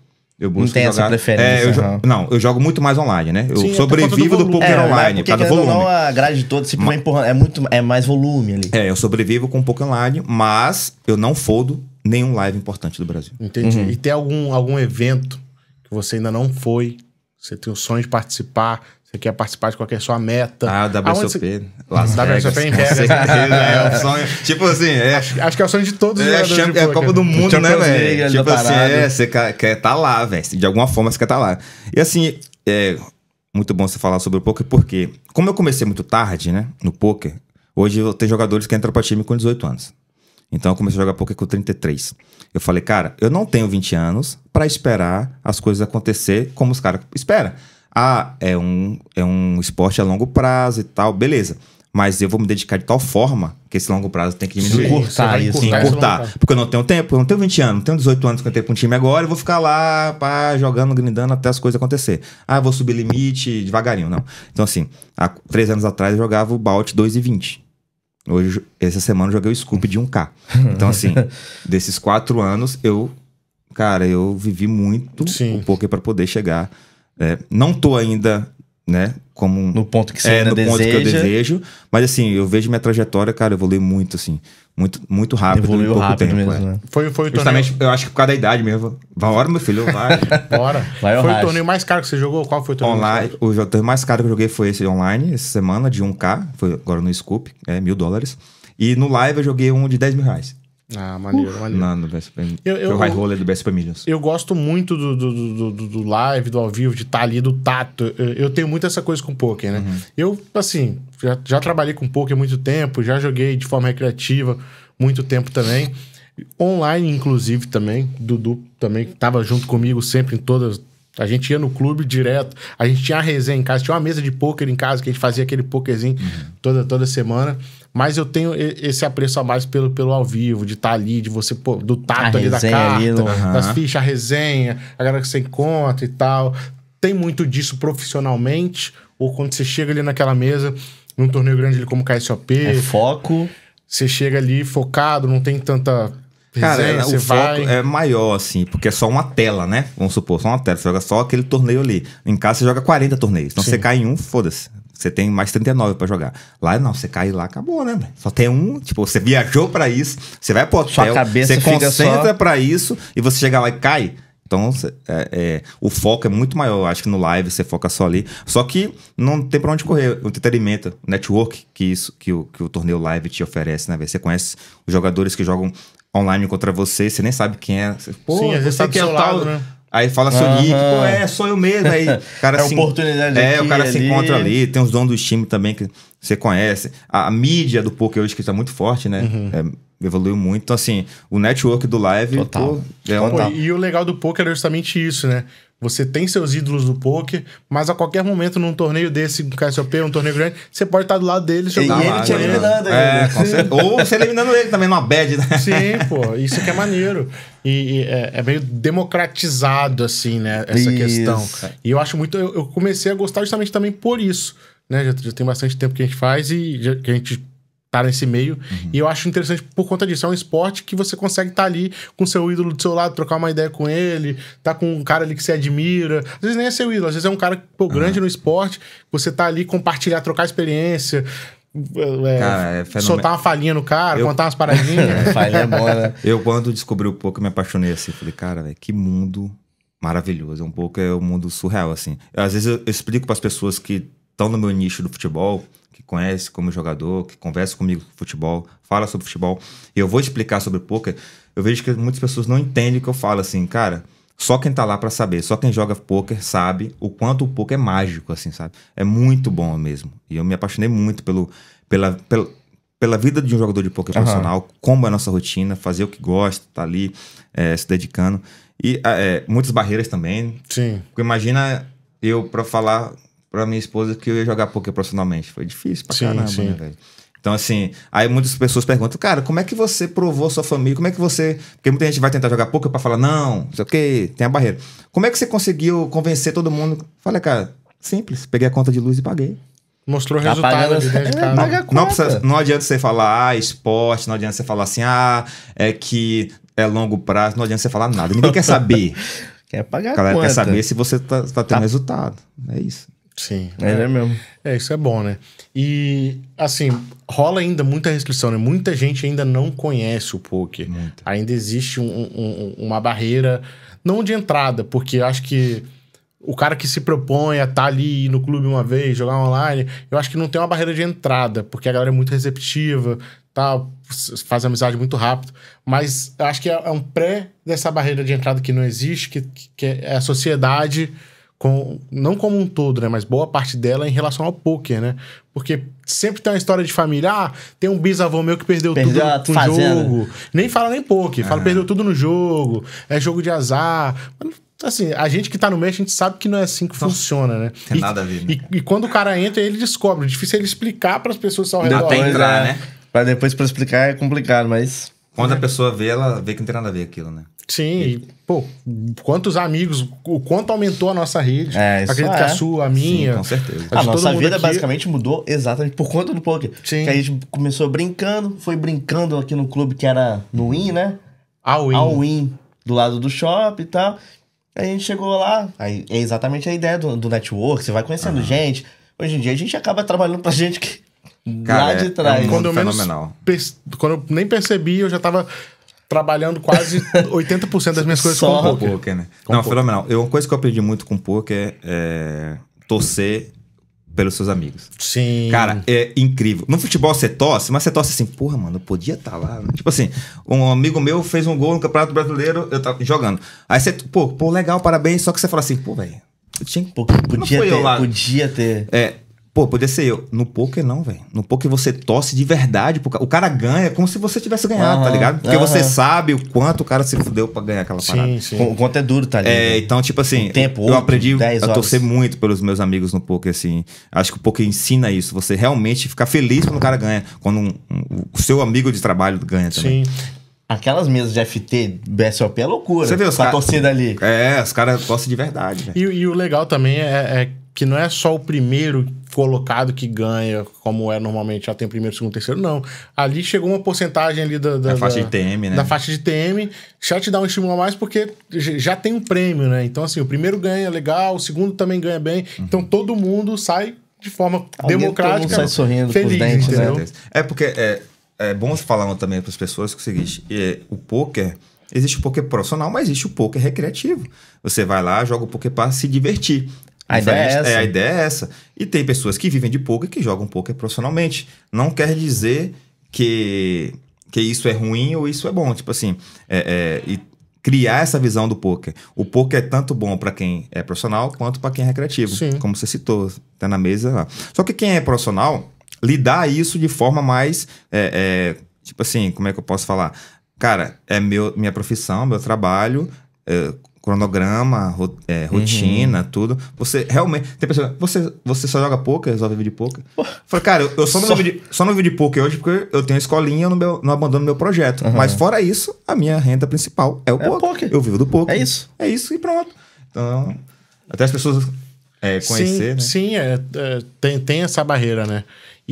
eu busco não tem jogar, essa preferência. É, eu não. não. eu jogo muito mais online, né? Eu Sim, sobrevivo do, é, do poker é, online. Porque, cada volume. Não, a grade toda se empurrando. É, muito, é mais volume ali. É, eu sobrevivo com poker online, mas eu não fodo nenhum live importante do Brasil. Entendi. Uhum. E tem algum, algum evento que você ainda não foi, você tem o sonho de participar, você quer participar de qualquer sua meta. Ah, WSOP. Las [laughs] Vegas. WSOP em Vegas. é o sonho. [laughs] Tipo assim, é. Acho, acho, que é o sonho de todos os é, jogadores. É, é a Copa do Mundo, né, velho? Tipo assim, é, você quer estar tá lá, velho. De alguma forma você quer estar tá lá. E assim, é muito bom você falar sobre o poker, porque, como eu comecei muito tarde, né, no poker, hoje eu tenho jogadores que entram pra time com 18 anos. Então eu comecei a jogar poker com 33. Eu falei, cara, eu não tenho 20 anos para esperar as coisas acontecer como os caras esperam. Ah, é um, é um esporte a longo prazo e tal, beleza. Mas eu vou me dedicar de tal forma que esse longo prazo tem que diminuir. cortar isso. Sim, encurtar. Né? Porque eu não tenho tempo, eu não tenho 20 anos, não tenho 18 anos que eu tenho pra um time agora, eu vou ficar lá pá, jogando, grindando até as coisas acontecer. Ah, vou subir limite devagarinho, não. Então, assim, há três anos atrás eu jogava o Balt 2,20. Hoje, essa semana, eu joguei o Scoop de 1K. Então, assim, [laughs] desses quatro anos, eu. Cara, eu vivi muito Sim. o poker para poder chegar é, não estou ainda, né? Como no ponto que você é, no deseja. ponto que eu desejo, mas assim eu vejo minha trajetória, cara, eu vou ler muito assim, muito muito rápido, Evoluiu em pouco rápido tempo. Mesmo, é. né? Foi foi o justamente torneio... eu acho que por causa da idade mesmo. Vai hora meu filho, vai. [laughs] Bora. Vai foi o torneio mais caro que você jogou? Qual foi o torneio? Online, mais o torneio mais caro que eu joguei foi esse online essa semana de 1k, foi agora no Scoop, é mil dólares. E no live eu joguei um de 10 mil reais. Ah, maneiro, Uf, maneiro. Não, no BSP, eu, eu, o high roller do BSP Millions. Eu gosto muito do, do, do, do live, do ao vivo, de estar tá ali, do tato. Eu, eu, tenho muito essa coisa com poker, né? Uhum. Eu, assim, já, já trabalhei com poker há muito tempo, já joguei de forma recreativa muito tempo também. Online, inclusive, também. Dudu também estava junto comigo sempre em todas, a gente ia no clube direto, a gente tinha a resenha em casa, tinha uma mesa de pôquer em casa que a gente fazia aquele pôquerzinho uhum. toda, toda semana. Mas eu tenho esse apreço a mais pelo, pelo ao vivo, de estar tá ali, de você, pô, do tato a ali da carta, ali, das fichas, a resenha, a galera que você encontra e tal. Tem muito disso profissionalmente, ou quando você chega ali naquela mesa, num torneio grande ali como o KSOP. É foco. Você chega ali focado, não tem tanta Cara, é, é, o foco vai... é maior, assim, porque é só uma tela, né? Vamos supor, só uma tela. Você joga só aquele torneio ali. Em casa você joga 40 torneios. Então Sim. você cai em um, foda-se. Você tem mais 39 para jogar. Lá não, você cai lá, acabou, né? Só tem um, tipo, você viajou para isso, você vai pro hotel, Sua cabeça você concentra só... para isso e você chega lá e cai. Então, é, é, o foco é muito maior. Eu acho que no live você foca só ali. Só que não tem pra onde correr. O entretenimento, o network que, isso, que, o, que o torneio live te oferece, né? Você conhece os jogadores que jogam online contra você, você nem sabe quem é. Pô, Sim, você tá que é o tal. Né? Aí fala seu uhum. nick, pô, é, sou eu mesmo. Aí [laughs] cara é se, oportunidade É, aqui, o cara ali. se encontra ali, tem os donos do time também que você conhece. A, a mídia do poker hoje que está muito forte, né? Uhum. É, evoluiu muito. Então, assim, o network do live Total. Pô, é Total. Um... E o legal do poker é justamente isso, né? Você tem seus ídolos do poker, mas a qualquer momento, num torneio desse, um KSOP, um torneio grande, você pode estar tá do lado dele. E, e lá, ele te né? eliminando. É, ele. Ou você eliminando ele também numa bad, né? Sim, pô. Isso que é maneiro. E, e é, é, meio democratizado, assim, né? Essa isso. questão. E eu acho muito... Eu, eu, comecei a gostar justamente também por isso. Né? Já, já tem bastante tempo que a gente faz e já, que a gente tá nesse meio. Uhum. E eu acho interessante por conta disso. É um esporte que você consegue estar tá ali com seu ídolo do seu lado, trocar uma ideia com ele, tá com um cara ali que você admira. Às vezes nem é seu ídolo, às vezes é um cara pô, grande uhum. no esporte, você tá ali compartilhar, trocar experiência. É, é cara, é fenomen... soltar uma falinha no cara, eu... contar umas paradinhas. [laughs] é né? [laughs] Eu, quando descobri o pouco, me apaixonei assim. Falei, cara, véio, que mundo maravilhoso. É um pouco é um mundo surreal, assim. Às vezes eu explico para as pessoas que estão no meu nicho do futebol conhece como jogador, que conversa comigo sobre futebol, fala sobre futebol, e eu vou explicar sobre poker, eu vejo que muitas pessoas não entendem o que eu falo assim, cara. Só quem tá lá para saber, só quem joga poker sabe o quanto o poker é mágico, assim, sabe? É muito bom mesmo. E eu me apaixonei muito pelo, pela, pela, pela vida de um jogador de poker uhum. profissional, como é a nossa rotina, fazer o que gosta, tá ali é, se dedicando. E é, muitas barreiras também. Sim. Porque imagina eu para falar pra minha esposa que eu ia jogar poker profissionalmente. Foi difícil pra sim, caramba, sim. né, velho? Então, assim, aí muitas pessoas perguntam, cara, como é que você provou sua família? Como é que você. Porque muita gente vai tentar jogar poker pra falar, não, não sei o quê, tem a barreira. Como é que você conseguiu convencer todo mundo? Falei, cara, simples, peguei a conta de luz e paguei. Mostrou tá resultado. De é, não, precisa, não adianta você falar, ah, esporte, não adianta você falar assim, ah, é que é longo prazo, não adianta você falar nada. Ninguém quer saber. [laughs] quer pagar a galera conta. quer saber se você tá, tá tendo tá. resultado. É isso. Sim. É, é, mesmo. É, isso é bom, né? E, assim, rola ainda muita restrição, né? Muita gente ainda não conhece o poker. Muita. Ainda existe um, um, uma barreira, não de entrada, porque acho que o cara que se propõe a estar tá ali no clube uma vez, jogar online, eu acho que não tem uma barreira de entrada, porque a galera é muito receptiva, tá, faz amizade muito rápido. Mas acho que é, é um pré dessa barreira de entrada que não existe, que, que é a sociedade com, não como um todo, né? Mas boa parte dela em relação ao poker, né? Porque sempre tem uma história de família. Ah, tem um bisavô meu que perdeu, perdeu tudo no jogo. Nem fala nem poker, fala ah. perdeu tudo no jogo, é jogo de azar. assim, a gente que tá no meio, a gente sabe que não é assim que funciona, né? Tem e, nada a ver. Né, e, e, quando o cara entra, ele descobre. É difícil ele explicar para as pessoas ao redor. Dá entrar, é. né? depois para explicar é complicado, mas. Quando é. a pessoa vê, ela vê que não tem nada a ver aquilo, né? Sim, e, pô, quantos amigos, o quanto aumentou a nossa rede. É, isso Acredito é. que a sua, a minha. Sim, com certeza. A, a nossa vida aqui... basicamente mudou exatamente por conta do poker. Sim. Que a gente começou brincando, foi brincando aqui no clube que era no Win, né? Ao Win. Ao Win, do lado do shopping e tal. Aí a gente chegou lá, aí é exatamente a ideia do, do network, você vai conhecendo uhum. gente. Hoje em dia a gente acaba trabalhando pra gente que Cara, lá é, de trás. É, é um quando, eu menos, quando eu nem percebi, eu já tava trabalhando quase 80% [laughs] das minhas coisas Só com poker. poker né? Com não, poker. fenomenal. Eu, uma coisa que eu aprendi muito com poker é, é torcer pelos seus amigos. Sim. Cara, é incrível. No futebol você tosse, mas você tosse assim, porra, mano, eu podia estar tá lá. Né? Tipo assim, um amigo meu fez um gol no Campeonato Brasileiro, eu tava jogando. Aí você, pô, pô, legal, parabéns, só que você fala assim, pô, velho, eu tinha, podia ter, lá. podia ter. É, Pô, podia ser eu. No poker não, velho. No poker você tosse de verdade. Pro... O cara ganha como se você tivesse ganhado, uhum, tá ligado? Porque uhum. você sabe o quanto o cara se fudeu pra ganhar aquela sim, parada. Sim. O quanto é duro, tá ligado? É, né? então, tipo assim, um tempo, eu aprendi a torcer muito pelos meus amigos no poker, assim. Acho que o poker ensina isso. Você realmente ficar feliz quando o cara ganha. Quando um, um, o seu amigo de trabalho ganha também. Sim. Aquelas mesas de FT, BSOP é loucura. Você viu? Com a cara... torcida ali. É, os caras torcem de verdade. E, e, o legal também é, é que não é só o primeiro colocado que ganha, como é normalmente, já tem primeiro, segundo, terceiro, não. Ali chegou uma porcentagem ali da, da, da né? faixa de TM, né? Da faixa de TM, já te dá um estímulo a mais porque já tem um prêmio, né? Então, assim, o primeiro ganha legal, o segundo também ganha bem. Uhum. Então, todo mundo sai de forma Alguém democrática, sai sorrindo feliz, né? com os dentes, entendeu? Né? É porque é, é bom falar também para as pessoas que é o seguinte, é, o poker... Existe o poker profissional, mas existe o poker recreativo. Você vai lá, joga o poker para se divertir. A ideia, é essa. É, a ideia é essa. E tem pessoas que vivem de poker que jogam poker profissionalmente. Não quer dizer que, que isso é ruim ou isso é bom. Tipo assim, é, é, e criar essa visão do poker. O poker é tanto bom para quem é profissional quanto para quem é recreativo. Sim. Como você citou, tá na mesa lá. Só que quem é profissional, lidar isso de forma mais. É, é tipo assim, como é que eu posso falar? Cara, é meu, minha profissão, meu trabalho é, cronograma, é, uhum. rotina, uhum. tudo. Você realmente. Tem pessoas você, você só joga poker, resolve viver de poker? Fala, cara, eu, eu só, não só... Vivo de, só não vivo de poker hoje porque eu tenho escolinha, eu não, meu, não abandono meu projeto. Uhum. Mas fora isso, a minha renda principal é o é poker. poker. Eu vivo do poker. É isso. É isso e pronto. Então, até as pessoas é, conhecer, sim, né? Sim, é, é, tem, tem essa barreira, né?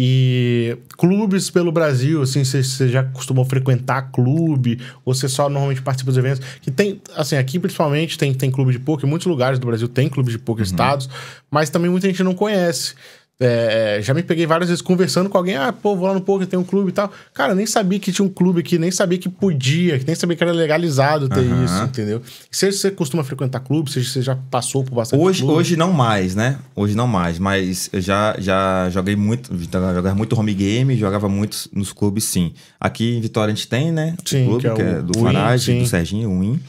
E clubes pelo Brasil, assim, você já costumou frequentar clube, ou você só normalmente participa dos eventos? Que tem, assim, aqui principalmente tem, tem clube de poker, muitos lugares do Brasil tem clube de poker uhum. estados, mas também muita gente não conhece. É, é, já me peguei várias vezes conversando com alguém, ah, pô, vou lá no poker, tem um clube e tal. Cara, nem sabia que tinha um clube aqui, nem sabia que podia, nem sabia que era legalizado ter uhum. isso, entendeu? Se você costuma frequentar clube, se você já passou por bastante hoje, clube. Hoje não mais, né? Hoje não mais, mas eu já, já joguei muito, então, jogava muito home game, jogava muito nos clubes, sim. Aqui em Vitória a gente tem, né? O sim, clube, que é, que é do Farage, do Serginho, o Win.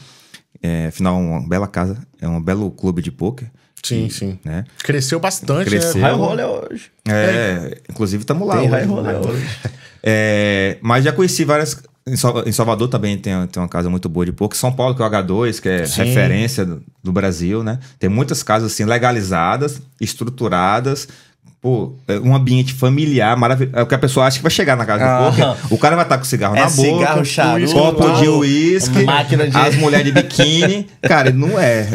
É, afinal, uma bela casa, é um belo clube de poker. Sim, sim. Né? Cresceu bastante, né? Cresceu. né? High roller hoje. É, inclusive estamos [laughs] lá tem hoje. High roller hoje. é, mas já conheci várias... Em Salvador também tem, tem uma casa muito boa de pouco. São Paulo, que é o H2, que é sim. referência do, do Brasil, né? Tem muitas casas assim legalizadas, estruturadas, Pô, é um ambiente familiar maravilhoso. É o que a pessoa acha que vai chegar na casa ah, do poker. O cara vai estar tá com cigarro é na boca, cigarro, charuto, copo de uísque, máquina de... as mulheres de biquíni. [laughs] cara, não é.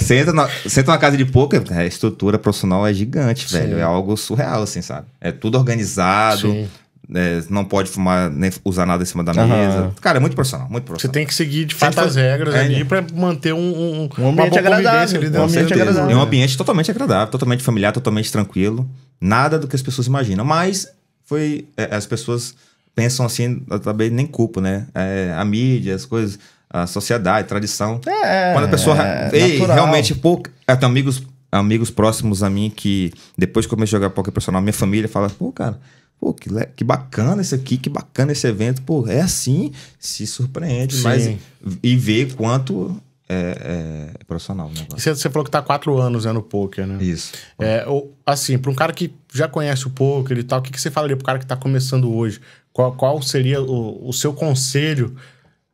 Você entra, na, você entra casa de poker, a estrutura profissional é gigante, Sim. velho. É algo surreal, assim, sabe? É tudo organizado. Sim é, não pode fumar nem usar nada em cima da uhum. mesa. Cara, é muito profissional, muito profissional. Você tem que seguir de fato as regras é, ali é. para manter um, um, um ambiente agradável. Né? um ambiente agradável. É um ambiente totalmente agradável, totalmente familiar, totalmente tranquilo. Nada do que as pessoas imaginam. Mas foi. É, as pessoas pensam assim, eu também nem culpo, né? É, a mídia, as coisas, a sociedade, a tradição. É, Quando a pessoa. ei, realmente, pô, eu tenho amigos, amigos próximos a mim que depois que eu comecei a jogar poker profissional, minha família fala, pô, cara pô, que, que bacana isso aqui, que bacana esse evento. Pô, é assim, se surpreende, Sim. mas e vê quanto é, é, é profissional. Você, você, falou que tá há quatro anos né, no poker, né? Isso. É, ou, assim, para um cara que já conhece o poker e tal, o que, que você falaria pro cara que está começando hoje? Qual, qual seria o, o, seu conselho?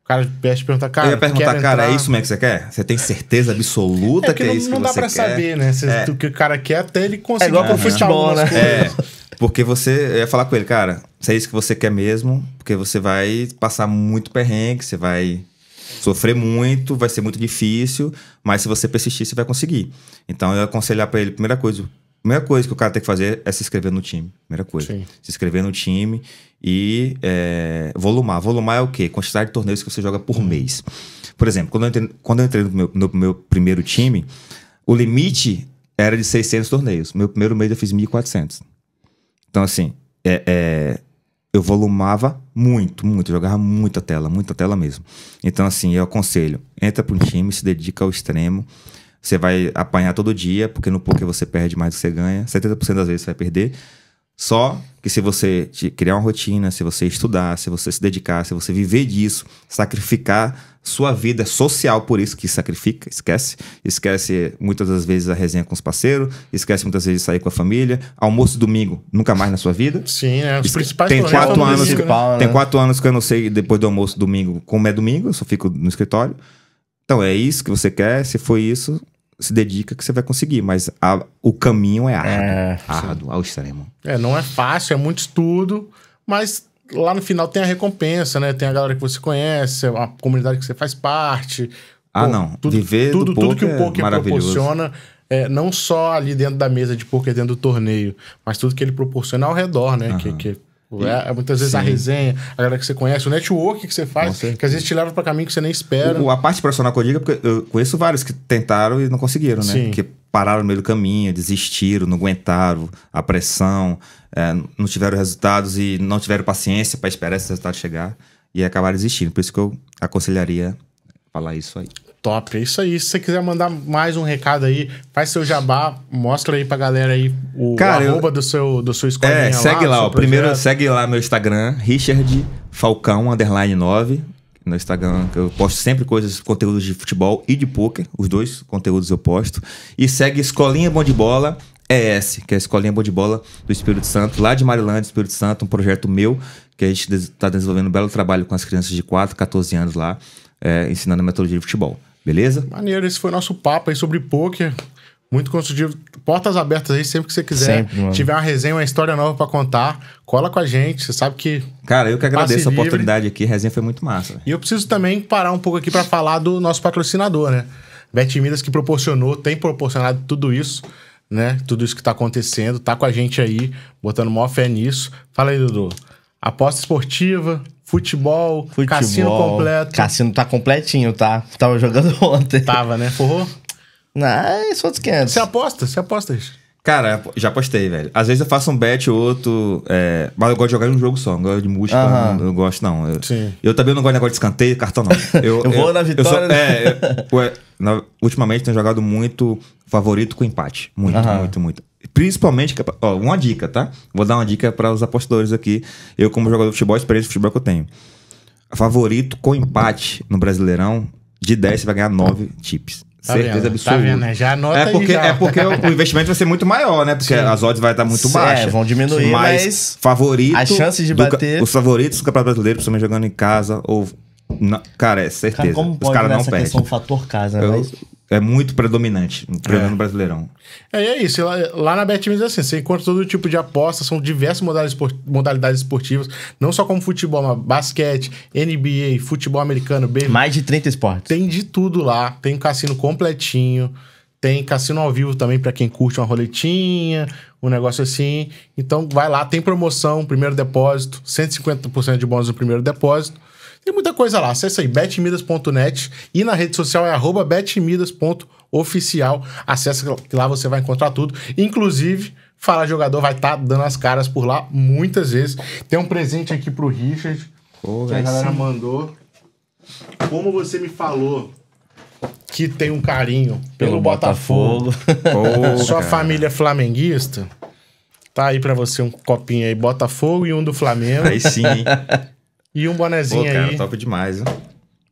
O cara te perguntar, cara. Eu ia perguntar, cara, é entrar... é isso mesmo que você quer? Você tem certeza absoluta é que, é não, é isso que você quer? Não dá para saber, né? o que o cara quer até ele conseguir. É igual pro futebol, né? É. Porque você ia falar com ele, cara, se é isso que você quer mesmo, porque você vai passar muito perrengue, você vai sofrer muito, vai ser muito difícil, mas se você persistir, você vai conseguir. Então eu aconselhar para ele, primeira coisa, primeira coisa que o cara tem que fazer é se inscrever no time. Primeira coisa. Sim. Se inscrever no time e é, volumar. Volumar é o quê? Quantidade de torneios que você joga por uhum. mês. Por exemplo, quando eu entrei, quando eu entrei no, meu, no meu primeiro time, o limite era de 600 torneios. Meu primeiro mês eu fiz 1.400. Então, assim, é, é, eu volumava muito, muito, jogava muita tela, muita tela mesmo. Então, assim, eu aconselho: entra para um time, se dedica ao extremo. Você vai apanhar todo dia, porque no poker você perde mais do que você ganha. 70% das vezes você vai perder. Só que se você criar uma rotina, se você estudar, se você se dedicar, se você viver disso, sacrificar sua vida social por isso que sacrifica, esquece, esquece muitas das vezes a resenha com os parceiros, esquece muitas vezes sair com a família, almoço domingo nunca mais na sua vida. Sim, é, os principais tem quatro anos, né? né? tem quatro anos que eu não sei depois do almoço domingo como é domingo, eu só fico no escritório. Então é isso que você quer, se foi isso, se dedica que você vai conseguir, mas a, o caminho é árduo, é, árduo ao extremo. É, não é fácil, é muito estudo, mas lá no final tem a recompensa, né? Tem a galera que você conhece, a comunidade que você faz parte. Ah, Pô, não. Tudo, Viver tudo, tudo que o poker é proporciona, é, não só ali dentro da mesa de poker, dentro do torneio, mas tudo que ele proporciona ao redor, né? Uhum. Que, que né? É, muitas vezes Sim. a resenha, a galera que você conhece, o network que você faz, que às vezes te leva para caminho que você nem espera. O, a parte profissional que eu digo, é porque eu conheço vários que tentaram e não conseguiram, né? Sim. Porque pararam no meio do caminho, desistiram, não aguentaram a pressão, é, não tiveram resultados e não tiveram paciência para esperar esse resultado chegar e acabaram desistindo. Por isso que eu aconselharia falar isso aí. Top, é isso aí. Se você quiser mandar mais um recado aí, faz seu jabá, mostra aí pra galera aí o, Cara, o arroba eu... do seu, do seu escolinha É, segue lá, lá ó, primeiro segue lá meu Instagram, Richard Falcão, underline 9, no Instagram, que eu posto sempre coisas, conteúdos de futebol e de poker, os dois conteúdos eu posto. E segue Escolinha Bom de Bola, ES, que é a Escolinha Bom de Bola do Espírito Santo, lá de Marilândia, Espírito Santo, um projeto meu, que a gente está desenvolvendo um belo trabalho com as crianças de 4, 14 anos lá, é, ensinando metodologia de futebol. Beleza? Maneiro, esse foi nosso papo aí sobre pôquer. Muito construtivo. Portas abertas aí sempre que você quiser. Sempre, tiver uma resenha, uma história nova para contar, cola com a gente. Você sabe que. Cara, eu que agradeço a oportunidade aqui. A resenha foi muito massa. E eu preciso também parar um pouco aqui para falar do nosso patrocinador, né? Bet Midas, que proporcionou, tem proporcionado tudo isso, né? Tudo isso que tá acontecendo, tá com a gente aí, botando maior fé nisso. Fala aí, Dudu. Aposta esportiva, Futebol, Futebol, cassino completo. Cassino tá completinho, tá? Tava jogando [laughs] ontem. Tava, né? Forrou? Não, é, só outros 500. Você aposta? Você aposta, isso. Cara, já postei, velho. Às vezes eu faço um bet ou outro, é... mas eu gosto de jogar em um jogo só, não gosto de música, uhum. não, não, gosto não. Eu, Sim. eu também não gosto de negócio de escanteio, cartão não. Eu, [laughs] eu vou eu, na vitória. Sou, né? é, na, ultimamente tenho jogado muito favorito com empate. Muito, muito, muito. Principalmente, é ó, uma dica, tá? Vou dar uma dica para os apostadores aqui. Eu, como jogador de futebol, experiência de futebol que eu tenho. Favorito com empate no Brasileirão, de 10 você vai ganhar 9 chips. Tá Certeza vendo, tá absoluta. Tá vendo, né? Já anota é porque, É porque o investimento vai ser muito maior, né? Porque Sim. as odds vai estar muito é, baixas. É, vão diminuir, mas, mas favorito... A chance de bater... Do, os favoritos do Campeonato Brasileiro, principalmente jogando em casa ou... Na, cara, é certeza. Cara, como os cara não essa questão fator casa, eu, mas... Né? é muito predominante, é. no Brasileirão. É, é isso. Lá, lá na BetMins é assim, você encontra todo tipo de aposta, são diversas modalidades esportivas, não só como futebol, mas basquete, NBA, futebol americano, bem Mais de 30 esportes. Tem de tudo lá, tem um cassino completinho, tem cassino ao vivo também para quem curte uma roletinha, um negócio assim. Então vai lá, tem promoção, primeiro depósito, 150% de bônus no primeiro depósito tem muita coisa lá. Acesse aí betmidas.net e na rede social é arroba betmidas.oficial. Acessa que lá você vai encontrar tudo. Inclusive, Fala Jogador vai estar tá dando as caras por lá muitas vezes. Tem um presente aqui pro Richard que a galera mandou. Como você me falou que tem um carinho pelo, pelo Botafogo, Botafogo. [laughs] Pô, sua cara. família é flamenguista, tá aí para você um copinho aí Botafogo e um do Flamengo. Aí sim. [laughs] E um bonezinho Pô, cara, aí. top demais, hein?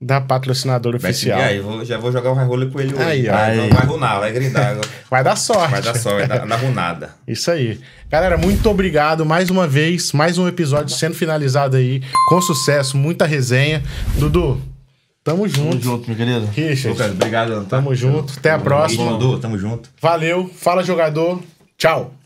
Da patrocinadora oficial. E aí, vou, já vou jogar um high com ele hoje. Aí, vai, aí. vai runar, vai grindar. [laughs] vai dar sorte. Vai dar sorte, vai dar, na runada. Isso aí. Galera, muito obrigado mais uma vez. Mais um episódio sendo finalizado aí. Com sucesso, muita resenha. Dudu, Tamo junto. Tamo junto, meu querido. Richard. obrigado. Antônio. Tá? Tamo junto. Até a próxima. Dudu, tamo junto. Valeu. Fala, jogador. Tchau.